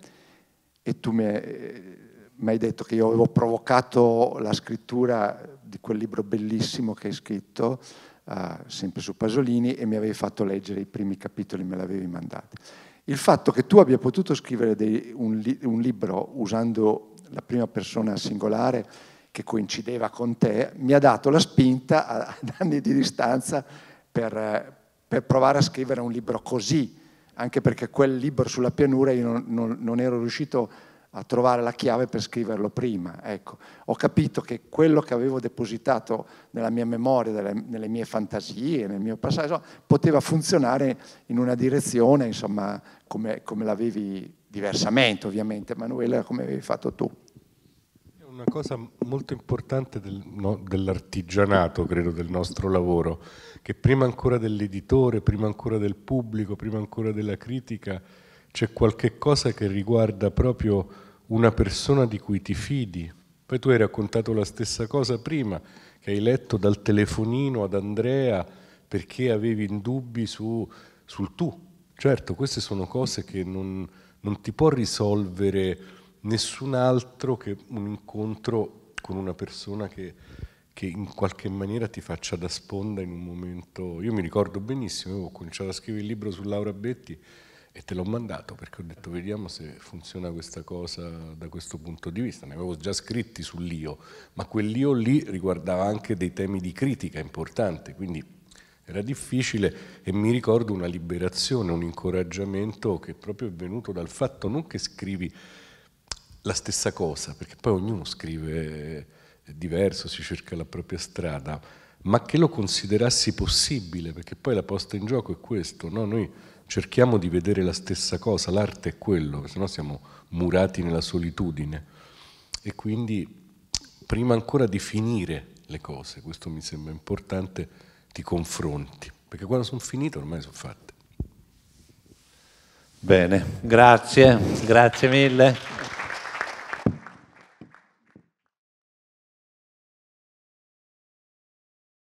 e tu eh, mi hai detto che io avevo provocato la scrittura di quel libro bellissimo che hai scritto, uh, sempre su Pasolini, e mi avevi fatto leggere i primi capitoli, me l'avevi mandato. Il fatto che tu abbia potuto scrivere dei, un, un libro usando la prima persona singolare che coincideva con te, mi ha dato la spinta ad anni di distanza per, per provare a scrivere un libro così, anche perché quel libro sulla pianura io non, non, non ero riuscito a trovare la chiave per scriverlo prima. Ecco, ho capito che quello che avevo depositato nella mia memoria, delle, nelle mie fantasie, nel mio passaggio, poteva funzionare in una direzione, insomma, come, come l'avevi diversamente, ovviamente, Emanuele, come avevi fatto tu una cosa molto importante del, no, dell'artigianato, credo, del nostro lavoro, che prima ancora dell'editore, prima ancora del pubblico, prima ancora della critica, c'è qualche cosa che riguarda proprio una persona di cui ti fidi. Poi tu hai raccontato la stessa cosa prima, che hai letto dal telefonino ad Andrea perché avevi dubbi su, sul tu. Certo, queste sono cose che non, non ti può risolvere nessun altro che un incontro con una persona che, che, in qualche maniera ti faccia da sponda in un momento. Io mi ricordo benissimo, avevo cominciato a scrivere il libro su Laura Betti e te l'ho mandato perché ho detto vediamo se funziona questa cosa da questo punto di vista. Ne avevo già scritti sull'io, ma quell'io lì riguardava anche dei temi di critica importanti, quindi era difficile e mi ricordo una liberazione, un incoraggiamento che proprio è venuto dal fatto non che scrivi la stessa cosa, perché poi ognuno scrive diverso, si cerca la propria strada, ma che lo considerassi possibile, perché poi la posta in gioco è questo, no? noi cerchiamo di vedere la stessa cosa, l'arte è quello, se no siamo murati nella solitudine e quindi prima ancora di finire le cose, questo mi sembra importante, ti confronti, perché quando sono finite ormai sono fatte. Bene, grazie, grazie mille.